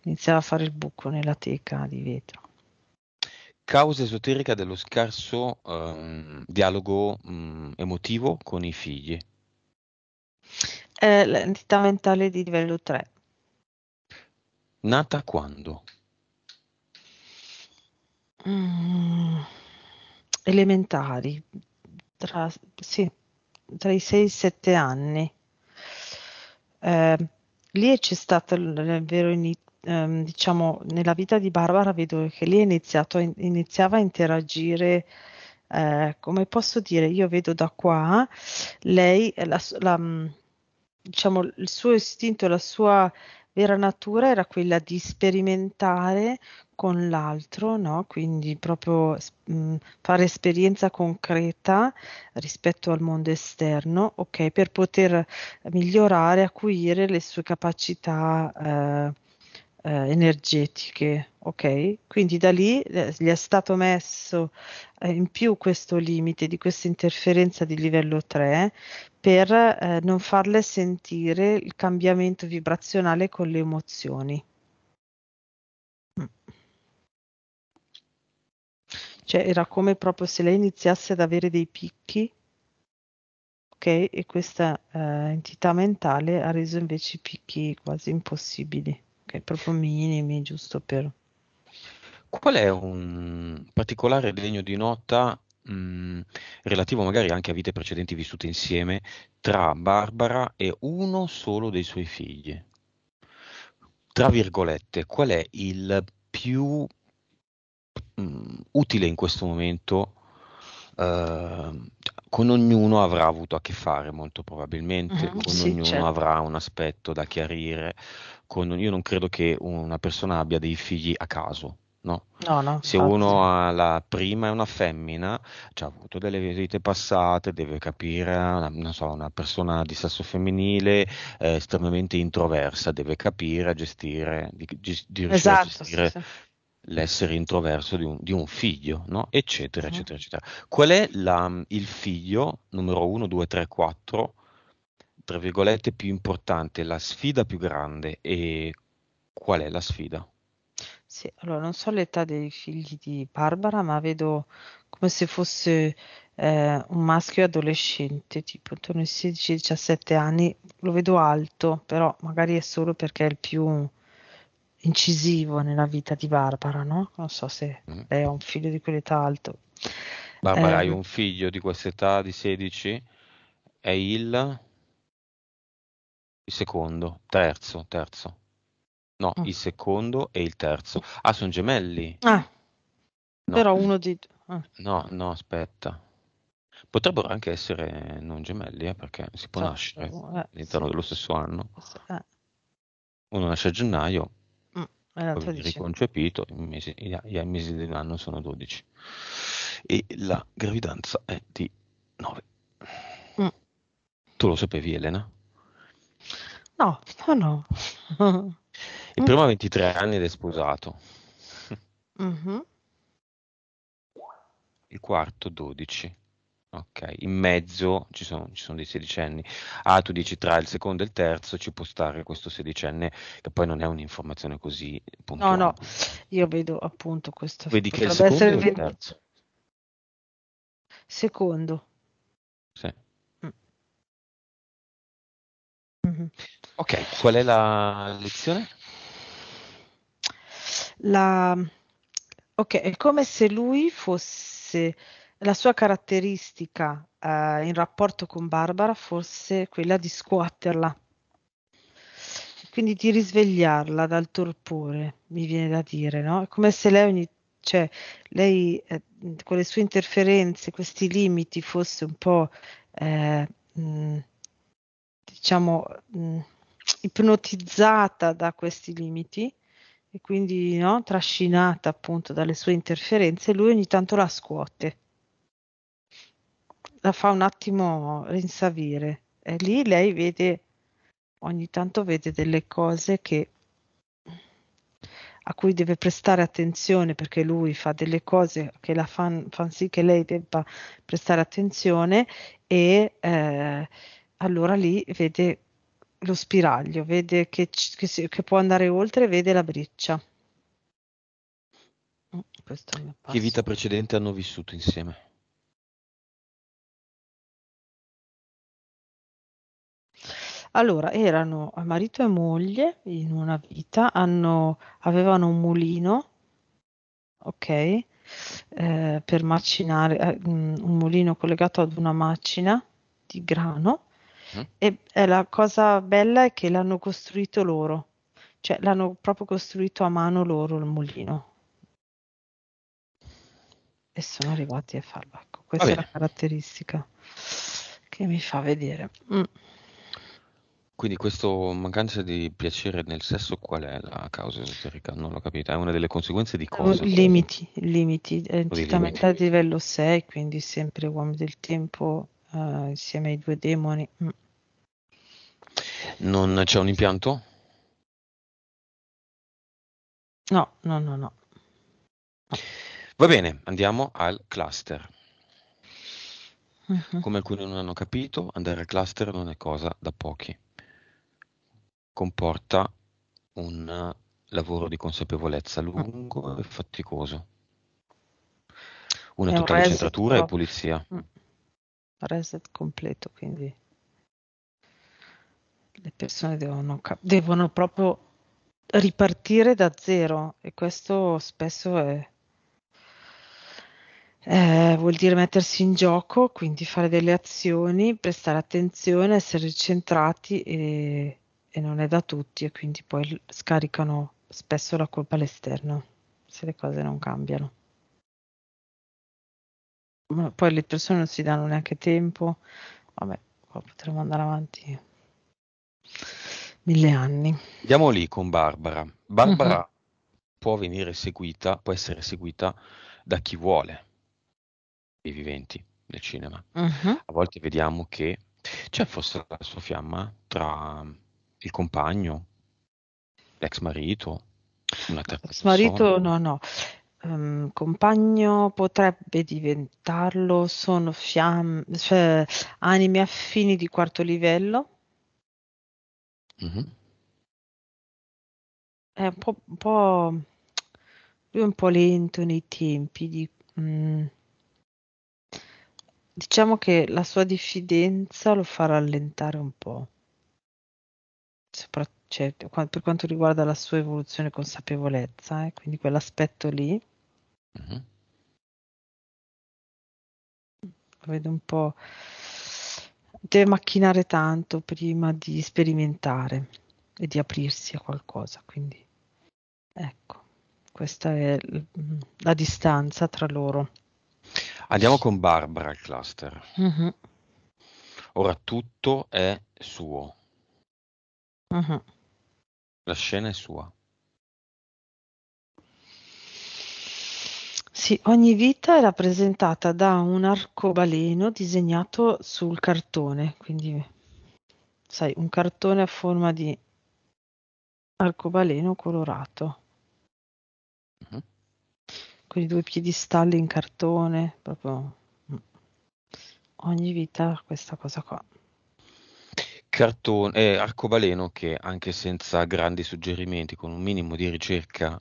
iniziava a fare il buco nella teca di vetro causa esoterica dello scarso um, dialogo um, emotivo con i figli? Eh, l'entità mentale di livello 3. Nata quando? Mm, elementari, tra, sì, tra i 6 e i 7 anni. Eh, lì c'è stato il vero inizio ehm, diciamo, nella vita di Barbara vedo che lei iniziato, iniziava a interagire eh, come posso dire, io vedo da qua, lei, eh, la, la, mm, diciamo, il suo istinto, la sua vera natura era quella di sperimentare con l'altro, no? quindi proprio mh, mm, fare esperienza concreta rispetto al mondo esterno, okay, per poter migliorare, acuire le sue capacità eh, eh, energetiche, ok? Quindi da lì eh, gli è stato messo eh, in più questo limite di questa interferenza di livello 3 per eh, non farle sentire il cambiamento vibrazionale con le emozioni. Cioè era come proprio se lei iniziasse ad avere dei picchi ok? e questa uh, entità mentale ha reso invece i picchi quasi impossibili ok, proprio minimi, giusto per... Qual è un particolare degno di nota mh, mm, relativo magari anche a vite precedenti vissute insieme tra Barbara e uno solo dei suoi figli? Tra virgolette, qual è il più mh, mm, utile in questo momento? Uh, con ognuno avrà avuto a che fare molto probabilmente, mm, con sì, ognuno certo. avrà un aspetto da chiarire, con, io non credo che una persona abbia dei figli a caso. No. No, no, se infatti. uno ha la prima è una femmina, cioè ha avuto delle vite passate, deve capire, non so, una persona di sesso femminile eh, estremamente introversa, deve capire, gestire, di, di, di riuscire esatto, a gestire sì, sì l'essere introverso di un, di un figlio, no? eccetera, eccetera, eccetera. Qual è la, il figlio numero 1, 2, 3, 4, tra virgolette, più importante, la sfida più grande e qual è la sfida? Sì, allora non so l'età dei figli di Barbara, ma vedo come se fosse eh, un maschio adolescente, tipo intorno ai 16-17 anni, lo vedo alto, però magari è solo perché è il più incisivo nella vita di Barbara, no? Non so se mm. lei ha un figlio di quell'età alto. Barbara, eh, hai ehm. un figlio di quest'età di 16? È il... il secondo, terzo, terzo. No, oh. il secondo e il terzo. Ah, sono gemelli. Ah, no. però uno di... Ah. No, no, aspetta. Potrebbero anche essere non gemelli, eh, perché si può sì, cioè, nascere eh, all'interno sì. dello stesso anno. Eh. Uno nasce a gennaio, Esatto, poi riconcepito, i mesi, gli mesi dell'anno sono 12 e la gravidanza è di 9. Mm. Tu lo sapevi Elena? No, no, no. Il mm. primo ha 23 anni ed è sposato. Mm-hmm. Il quarto 12. Ok, in mezzo ci sono, ci sono dei sedicenni. Ah, tu dici tra il secondo e il terzo ci può stare questo sedicenne, che poi non è un'informazione così puntuale. No, no, io vedo appunto questo. Vedi che è il secondo il, il terzo? Secondo. Sì. Mm. Mm-hmm. Ok, qual è la lezione? La... Ok, è come se lui fosse la sua caratteristica eh, in rapporto con Barbara fosse quella di scuoterla, quindi di risvegliarla dal torpore, mi viene da dire, no? È come se lei, ogni, cioè, lei eh, con le sue interferenze, questi limiti, fosse un po', eh, mh, mm, diciamo, mh, mm, ipnotizzata da questi limiti e quindi no, trascinata appunto dalle sue interferenze, lui ogni tanto la scuote la fa un attimo rinsavire e lì lei vede ogni tanto vede delle cose che a cui deve prestare attenzione perché lui fa delle cose che la fanno fan sì che lei debba prestare attenzione e eh, allora lì vede lo spiraglio, vede che, che, si, che può andare oltre, vede la breccia. Mm, che vita precedente hanno vissuto insieme? Allora, erano marito e moglie in una vita, hanno avevano un mulino, ok, ehm, per macinare, ehm, un mulino collegato ad una macina di grano Mh. Mm-hmm. e e la cosa bella è che l'hanno costruito loro, cioè l'hanno proprio costruito a mano loro il mulino. E sono arrivati a farlo, ecco, questa è la caratteristica che mi fa vedere. Mh. Mm. Quindi questo mancanza di piacere nel sesso qual è la causa esoterica? Non l'ho capita, è una delle conseguenze di eh, cosa? Limiti, limiti, entità esattamente a livello 6, quindi sempre uomo del tempo eh, insieme ai due demoni. Mm. Non c'è un impianto? No, no, no, no. no. Va bene, andiamo al cluster. Uh-huh. Come alcuni non hanno capito, andare al cluster non è cosa da pochi comporta un lavoro di consapevolezza lungo e faticoso. Una È totale reset centratura e pro- pulizia. Mm. Reset completo, quindi le persone devono, cap- devono proprio ripartire da zero e questo spesso è, eh, vuol dire mettersi in gioco, quindi fare delle azioni, prestare attenzione, essere centrati e e non è da tutti e quindi poi scaricano spesso la colpa all'esterno se le cose non cambiano. Ma poi le persone non si danno neanche tempo, vabbè, qua potremmo andare avanti mille anni. Andiamo lì con Barbara. Barbara uh-huh. può venire seguita, può essere seguita da chi vuole i viventi nel cinema. Uh-huh. A volte vediamo che c'è forse la sua fiamma tra il compagno, l'ex marito, una terza Ex marito no, no. Um, compagno potrebbe diventarlo, sono fiamme, cioè anime affini di quarto livello. Mm-hmm. È un po', un po', lui è un po' lento nei tempi. Di, mm, diciamo che la sua diffidenza lo fa rallentare un po' cioè, per quanto riguarda la sua evoluzione e consapevolezza, eh, quindi quell'aspetto lì. Mm-hmm. vedo un po'. Deve macchinare tanto prima di sperimentare e di aprirsi a qualcosa, quindi ecco, questa è l- la distanza tra loro. Andiamo con Barbara al cluster. Mm-hmm. Ora tutto è suo Mh-mh. La scena è sua. Sì, ogni vita è rappresentata da un arcobaleno disegnato sul cartone, quindi sai, un cartone a forma di arcobaleno colorato. Con i due piedistalli in cartone, proprio Ogni vita questa cosa qua cartone, eh, arcobaleno che anche senza grandi suggerimenti, con un minimo di ricerca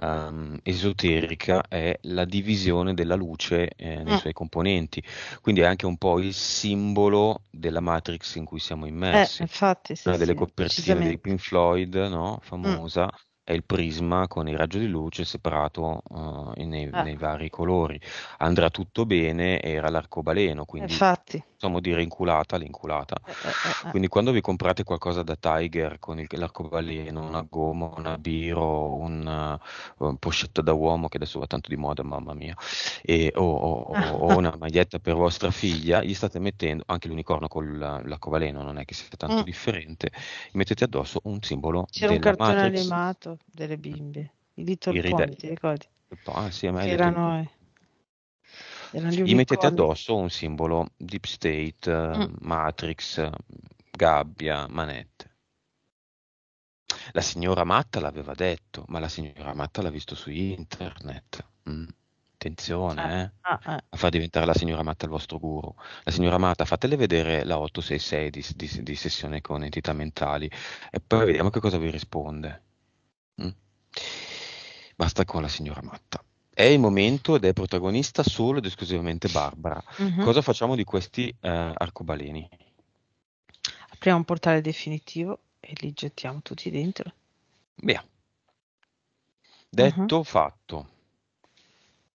um, esoterica, è la divisione della luce eh, nei eh. suoi componenti. Quindi è anche un po' il simbolo della Matrix in cui siamo immersi. Eh, infatti, sì, Una delle sì, copertine dei Pink Floyd, no? famosa. Mm è il prisma con il raggio di luce separato uh, nei, ah. nei, vari colori. Andrà tutto bene, era l'arcobaleno, quindi Infatti possiamo dire inculata, l'inculata. Eh, eh, eh, Quindi quando vi comprate qualcosa da Tiger con il, l'arcobaleno, una gomma, una biro, un, un da uomo che adesso va tanto di moda, mamma mia, e, o, o, o, una <laughs> maglietta per vostra figlia, gli state mettendo anche l'unicorno con l'arcobaleno, non è che sia tanto mm. differente, mettete addosso un simbolo. C'era un cartone Matrix. animato delle bimbe, i Little Pony, ti ricordi? Ah, sì, a me C'era noi gli mettete addosso un simbolo Deep State, eh, mm. Matrix, gabbia, manette. La signora Matta l'aveva detto, ma la signora Matta l'ha visto su internet. Mm. Attenzione ah, eh, ah, ah. a far diventare la signora Matta il vostro guru. La signora Matta, fatele vedere la 866 di, di, di sessione con entità mentali e poi vediamo che cosa vi risponde. Mm. Basta con la signora Matta è il momento ed è protagonista solo ed esclusivamente Barbara. Mm-hmm. Cosa facciamo di questi eh, arcobaleni? Apriamo un portale definitivo e li gettiamo tutti dentro. Via. Detto, mm-hmm. fatto.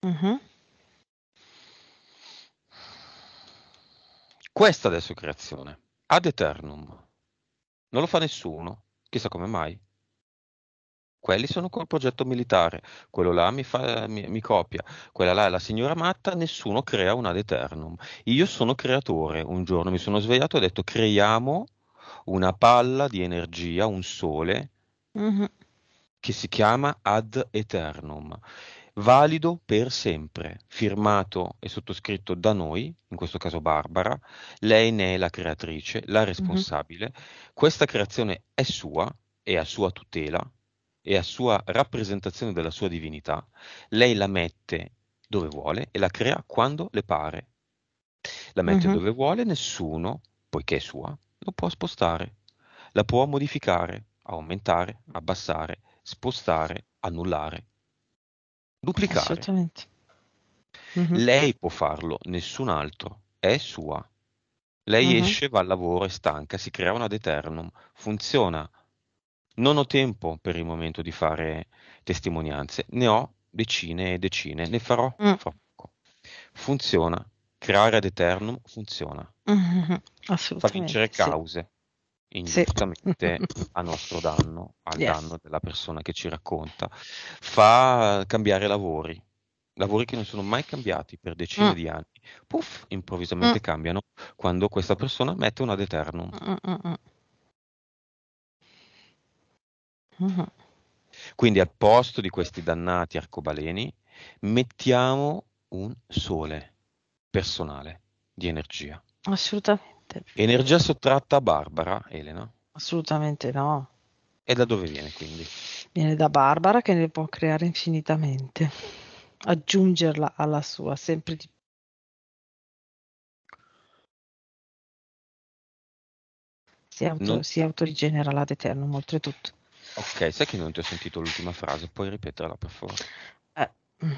Mm-hmm. Questa adesso è creazione, ad eternum. Non lo fa nessuno, chissà come mai quelli sono col progetto militare, quello là mi, fa, mi, mi, copia, quella là è la signora matta, nessuno crea un ad eternum. Io sono creatore, un giorno mi sono svegliato e ho detto creiamo una palla di energia, un sole, mm-hmm. che si chiama ad eternum, valido per sempre, firmato e sottoscritto da noi, in questo caso Barbara, lei ne è la creatrice, la responsabile, mm-hmm. questa creazione è sua e a sua tutela, e a sua rappresentazione della sua divinità, lei la mette dove vuole e la crea quando le pare. La mette mm-hmm. dove vuole, nessuno, poiché è sua, lo può spostare, la può modificare, aumentare, abbassare, spostare, annullare, duplicare. Assolutamente. Mm-hmm. Lei può farlo, nessun altro, è sua. Lei mm-hmm. esce, va al lavoro, è stanca, si crea una ad eternum, funziona non ho tempo per il momento di fare testimonianze, ne ho decine e decine, ne farò mm. fra poco. Funziona, creare ad eternum funziona, mm-hmm, <laughs> fa vincere cause. Sì. ingiustamente sì. <laughs> a nostro danno, al yes. danno della persona che ci racconta, fa cambiare lavori, lavori che non sono mai cambiati per decine mm. di anni, puff, improvvisamente mm. cambiano quando questa persona mette un ad eternum. Mm, mm, mm, mm. Mm-hmm. Quindi al posto di questi dannati arcobaleni mettiamo un sole personale di energia. Assolutamente. Energia sottratta a Barbara, Elena? Assolutamente no. E da dove viene quindi? Viene da Barbara che ne può creare infinitamente, aggiungerla alla sua sempre di più. Si, auto, non... si autorigenererà ad eternum oltretutto. Ok, sai che non ti ho sentito l'ultima frase, puoi ripeterla per favore? Eh, mm,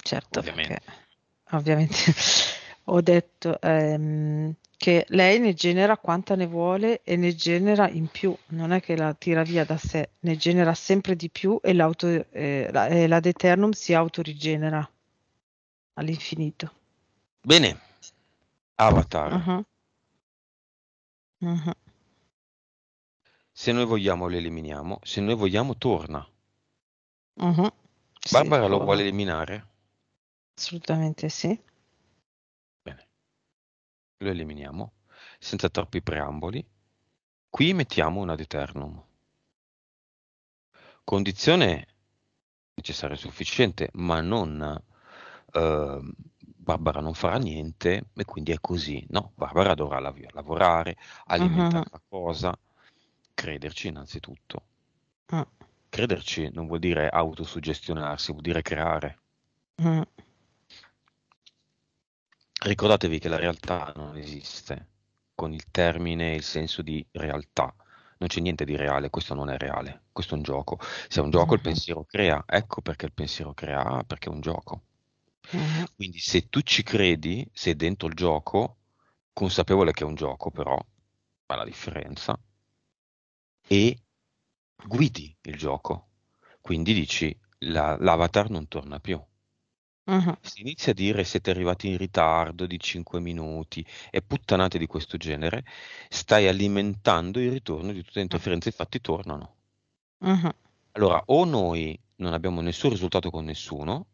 certo, ovviamente. Perché, ovviamente <laughs> ho detto ehm, che lei ne genera quanta ne vuole e ne genera in più, non è che la tira via da sé, ne genera sempre di più e, eh, la, eh, la Deternum si autorigenera all'infinito. Bene, Avatar. Uh-huh. Uh-huh. Se noi vogliamo lo eliminiamo, se noi vogliamo torna. Uh-huh. Barbara sì, lo vuole eliminare? Assolutamente sì. Bene, lo eliminiamo senza troppi preamboli. Qui mettiamo una deternum. Condizione necessaria e sufficiente, ma non eh, Barbara non farà niente e quindi è così. No, Barbara dovrà lav- lavorare, alimentare uh-huh. la cosa crederci innanzitutto. Mm. Crederci non vuol dire autosuggestionarsi, vuol dire creare. Mm. Ricordatevi che la realtà non esiste con il termine e il senso di realtà. Non c'è niente di reale, questo non è reale, questo è un gioco. Se è un gioco mm-hmm. il pensiero crea, ecco perché il pensiero crea, perché è un gioco. Mm-hmm. Quindi se tu ci credi, sei dentro il gioco, consapevole che è un gioco però, ma la differenza, e guidi il gioco. Quindi dici la, l'avatar non torna più. Uh-huh. Si inizia a dire siete arrivati in ritardo di 5 minuti e puttanate di questo genere, stai alimentando il ritorno di tutte le interferenze, infatti tornano. Uh-huh. Allora, o noi non abbiamo nessun risultato con nessuno,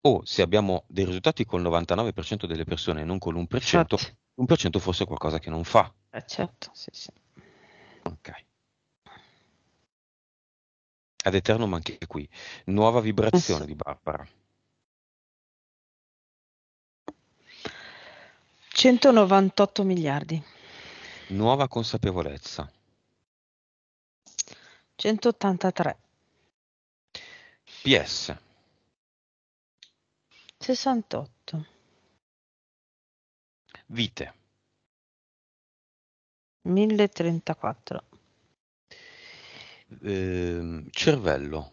o se abbiamo dei risultati con il 99% delle persone e non con l'1%, certo. l'1% forse è qualcosa che non fa. Eh certo, sì, sì. Ok ad Eternum anche qui. Nuova vibrazione di Barbara. 198 miliardi. Nuova consapevolezza. 183. PS. 68. Vite. 1034. Ehm, cervello.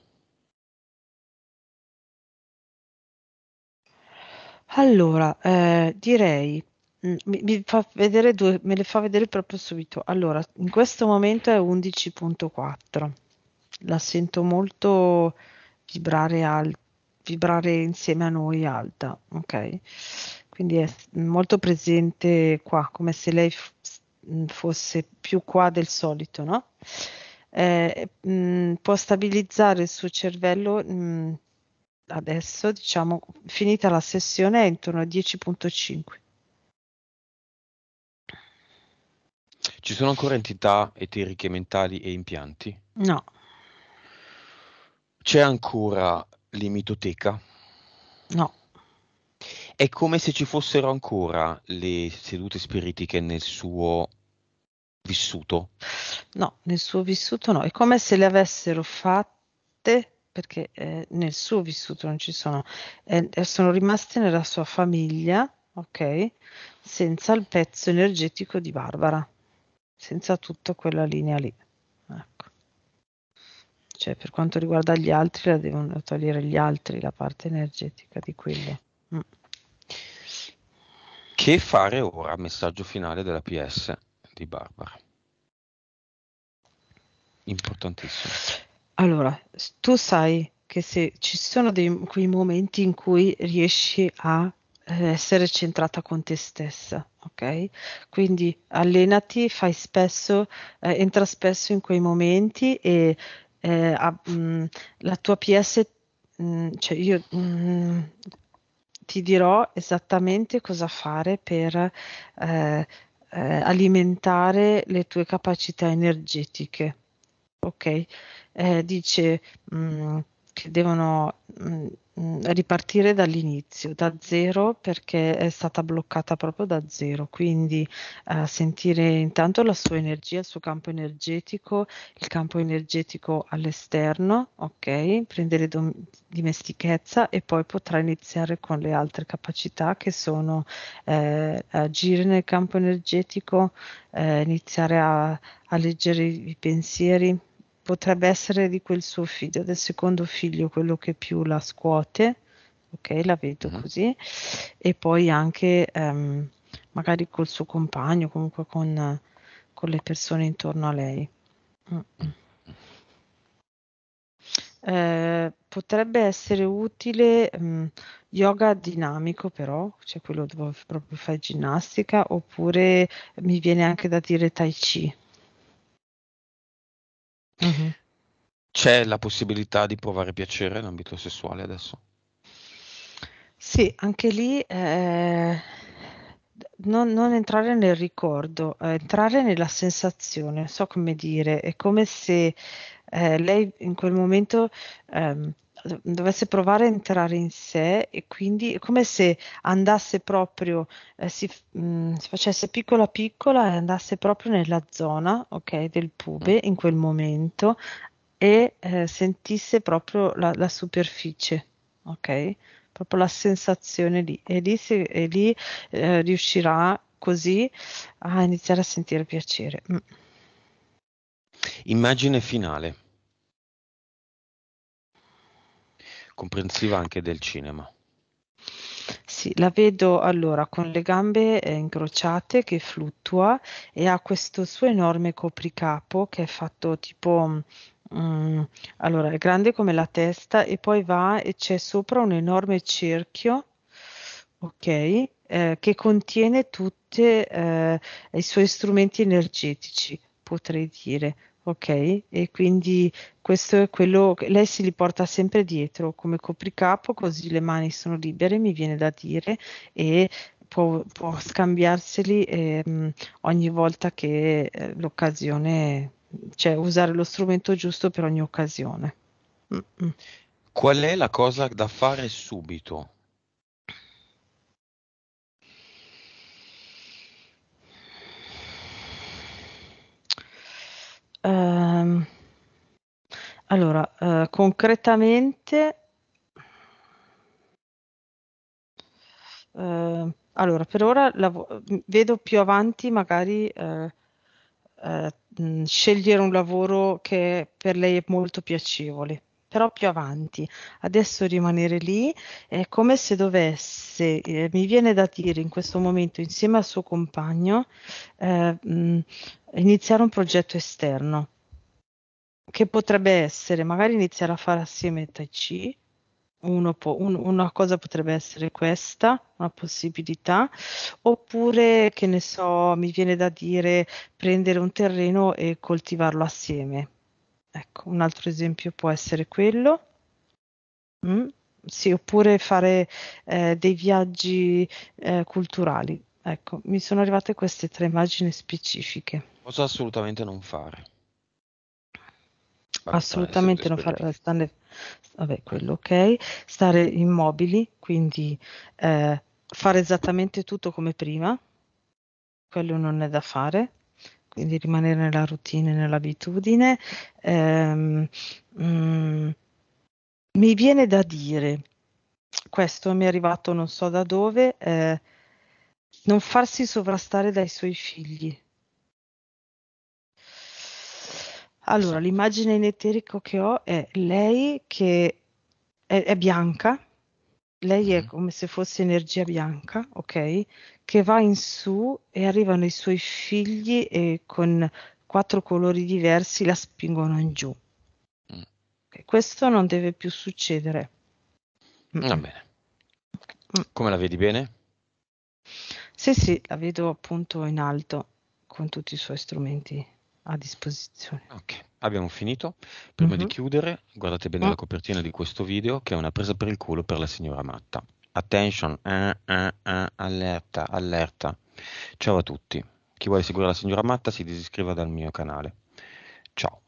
Allora, ehm, direi mm, mi mi fa vedere due, me le fa vedere proprio subito. Allora, in questo momento è 11.4. La sento molto vibrare al vibrare insieme a noi alta, ok? Quindi è molto presente qua, come se lei f mm, fosse più qua del solito, no? eh, mh, mm, può stabilizzare il suo cervello mh, mm, adesso, diciamo, finita la sessione, è intorno a 10.5. Ci sono ancora entità eteriche mentali e impianti? No. C'è ancora l'imitoteca? No. È come se ci fossero ancora le sedute spiritiche nel suo vissuto. No, nel suo vissuto no, è come se le avessero fatte perché eh, nel suo vissuto non ci sono, eh, sono rimaste nella sua famiglia, ok, senza il pezzo energetico di Barbara, senza tutta quella linea lì. Ecco. Cioè, per quanto riguarda gli altri, la devono togliere gli altri, la parte energetica di quello. Mm. Che fare ora? Messaggio finale della PS di Barbara. Importantissimo. Allora, tu sai che se ci sono dei, quei momenti in cui riesci a eh, essere centrata con te stessa, ok? Quindi allenati, fai spesso, eh, entra spesso in quei momenti e eh, a, mh, mm, la tua PS, mh, mm, cioè io mh, mm, ti dirò esattamente cosa fare per eh, eh, alimentare le tue capacità energetiche. Ok? Eh, dice. Mh, mm, che devono mm, mm, ripartire dall'inizio, da zero, perché è stata bloccata proprio da zero. Quindi eh, sentire intanto la sua energia, il suo campo energetico, il campo energetico all'esterno, ok? Prendere dom- dimestichezza e poi potrà iniziare con le altre capacità che sono eh, agire nel campo energetico, eh, iniziare a, a leggere i pensieri potrebbe essere di quel suo figlio, del secondo figlio, quello che più la scuote, ok, la vedo mm-hmm. così, e poi anche um, magari col suo compagno, comunque con, con le persone intorno a lei. Mm. Eh, potrebbe essere utile um, yoga dinamico però, cioè quello dove proprio fai ginnastica, oppure mi viene anche da dire tai chi, Mm-hmm. C'è la possibilità di provare piacere in ambito sessuale adesso? Sì, anche lì eh, non, non, entrare nel ricordo, eh, entrare nella sensazione, non so come dire, è come se eh, lei in quel momento ehm, dovesse provare a entrare in sé e quindi è come se andasse proprio, eh, si, mh, mm, si, facesse piccola piccola e andasse proprio nella zona okay, del pube mm. in quel momento e eh, sentisse proprio la, la superficie, ok? Proprio la sensazione lì e lì, si, e lì eh, riuscirà così a iniziare a sentire piacere. Mm. Immagine finale. comprensiva anche del cinema. Sì, la vedo allora con le gambe eh, incrociate che fluttua e ha questo suo enorme copricapo che è fatto tipo Mm, allora, è grande come la testa e poi va e c'è sopra un enorme cerchio, ok, eh, che contiene tutti eh, i suoi strumenti energetici, potrei dire. Ok, e quindi questo è quello che lei si li porta sempre dietro come copricapo, così le mani sono libere, mi viene da dire, e può, può scambiarseli ehm, ogni volta che eh, l'occasione, cioè usare lo strumento giusto per ogni occasione. Mm-mm. Qual è la cosa da fare subito? Ehm, allora, eh, concretamente, eh, allora, per ora lav- vedo più avanti magari eh, mh, eh, mm, scegliere un lavoro che per lei è molto piacevole, però più avanti. Adesso rimanere lì è come se dovesse, eh, mi viene da dire in questo momento insieme al suo compagno, mh, eh, mm, iniziare un progetto esterno che potrebbe essere magari iniziare a fare assieme Tai Chi, po- un- una cosa potrebbe essere questa, una possibilità, oppure che ne so, mi viene da dire prendere un terreno e coltivarlo assieme. Ecco, un altro esempio può essere quello. Mm, sì, oppure fare eh, dei viaggi eh, culturali. Ecco, mi sono arrivate queste tre immagini specifiche. Cosa assolutamente non fare? assolutamente non fare stare, vabbè, quello ok, stare immobili, quindi eh, fare esattamente tutto come prima, quello non è da fare, quindi rimanere nella routine, nell'abitudine. Ehm, mm, mi viene da dire, questo mi è arrivato non so da dove, eh, non farsi sovrastare dai suoi figli Allora, l'immagine in eterico che ho è lei che è, è bianca, lei è mm-hmm. come se fosse energia bianca, ok? Che va in su e arrivano i suoi figli e con quattro colori diversi la spingono in giù. Mm. Okay, questo non deve più succedere. Mm. Va bene. Mm. Come la vedi bene? Sì, sì, la vedo appunto in alto con tutti i suoi strumenti a disposizione. Ok, abbiamo finito. Prima uh-huh. di mhm. chiudere, guardate bene uh la copertina di questo video che è una presa per il culo per la signora Matta. Attention, eh, eh, eh, allerta, allerta. Ciao a tutti. Chi vuole seguire la signora Matta si disiscriva dal mio canale. Ciao.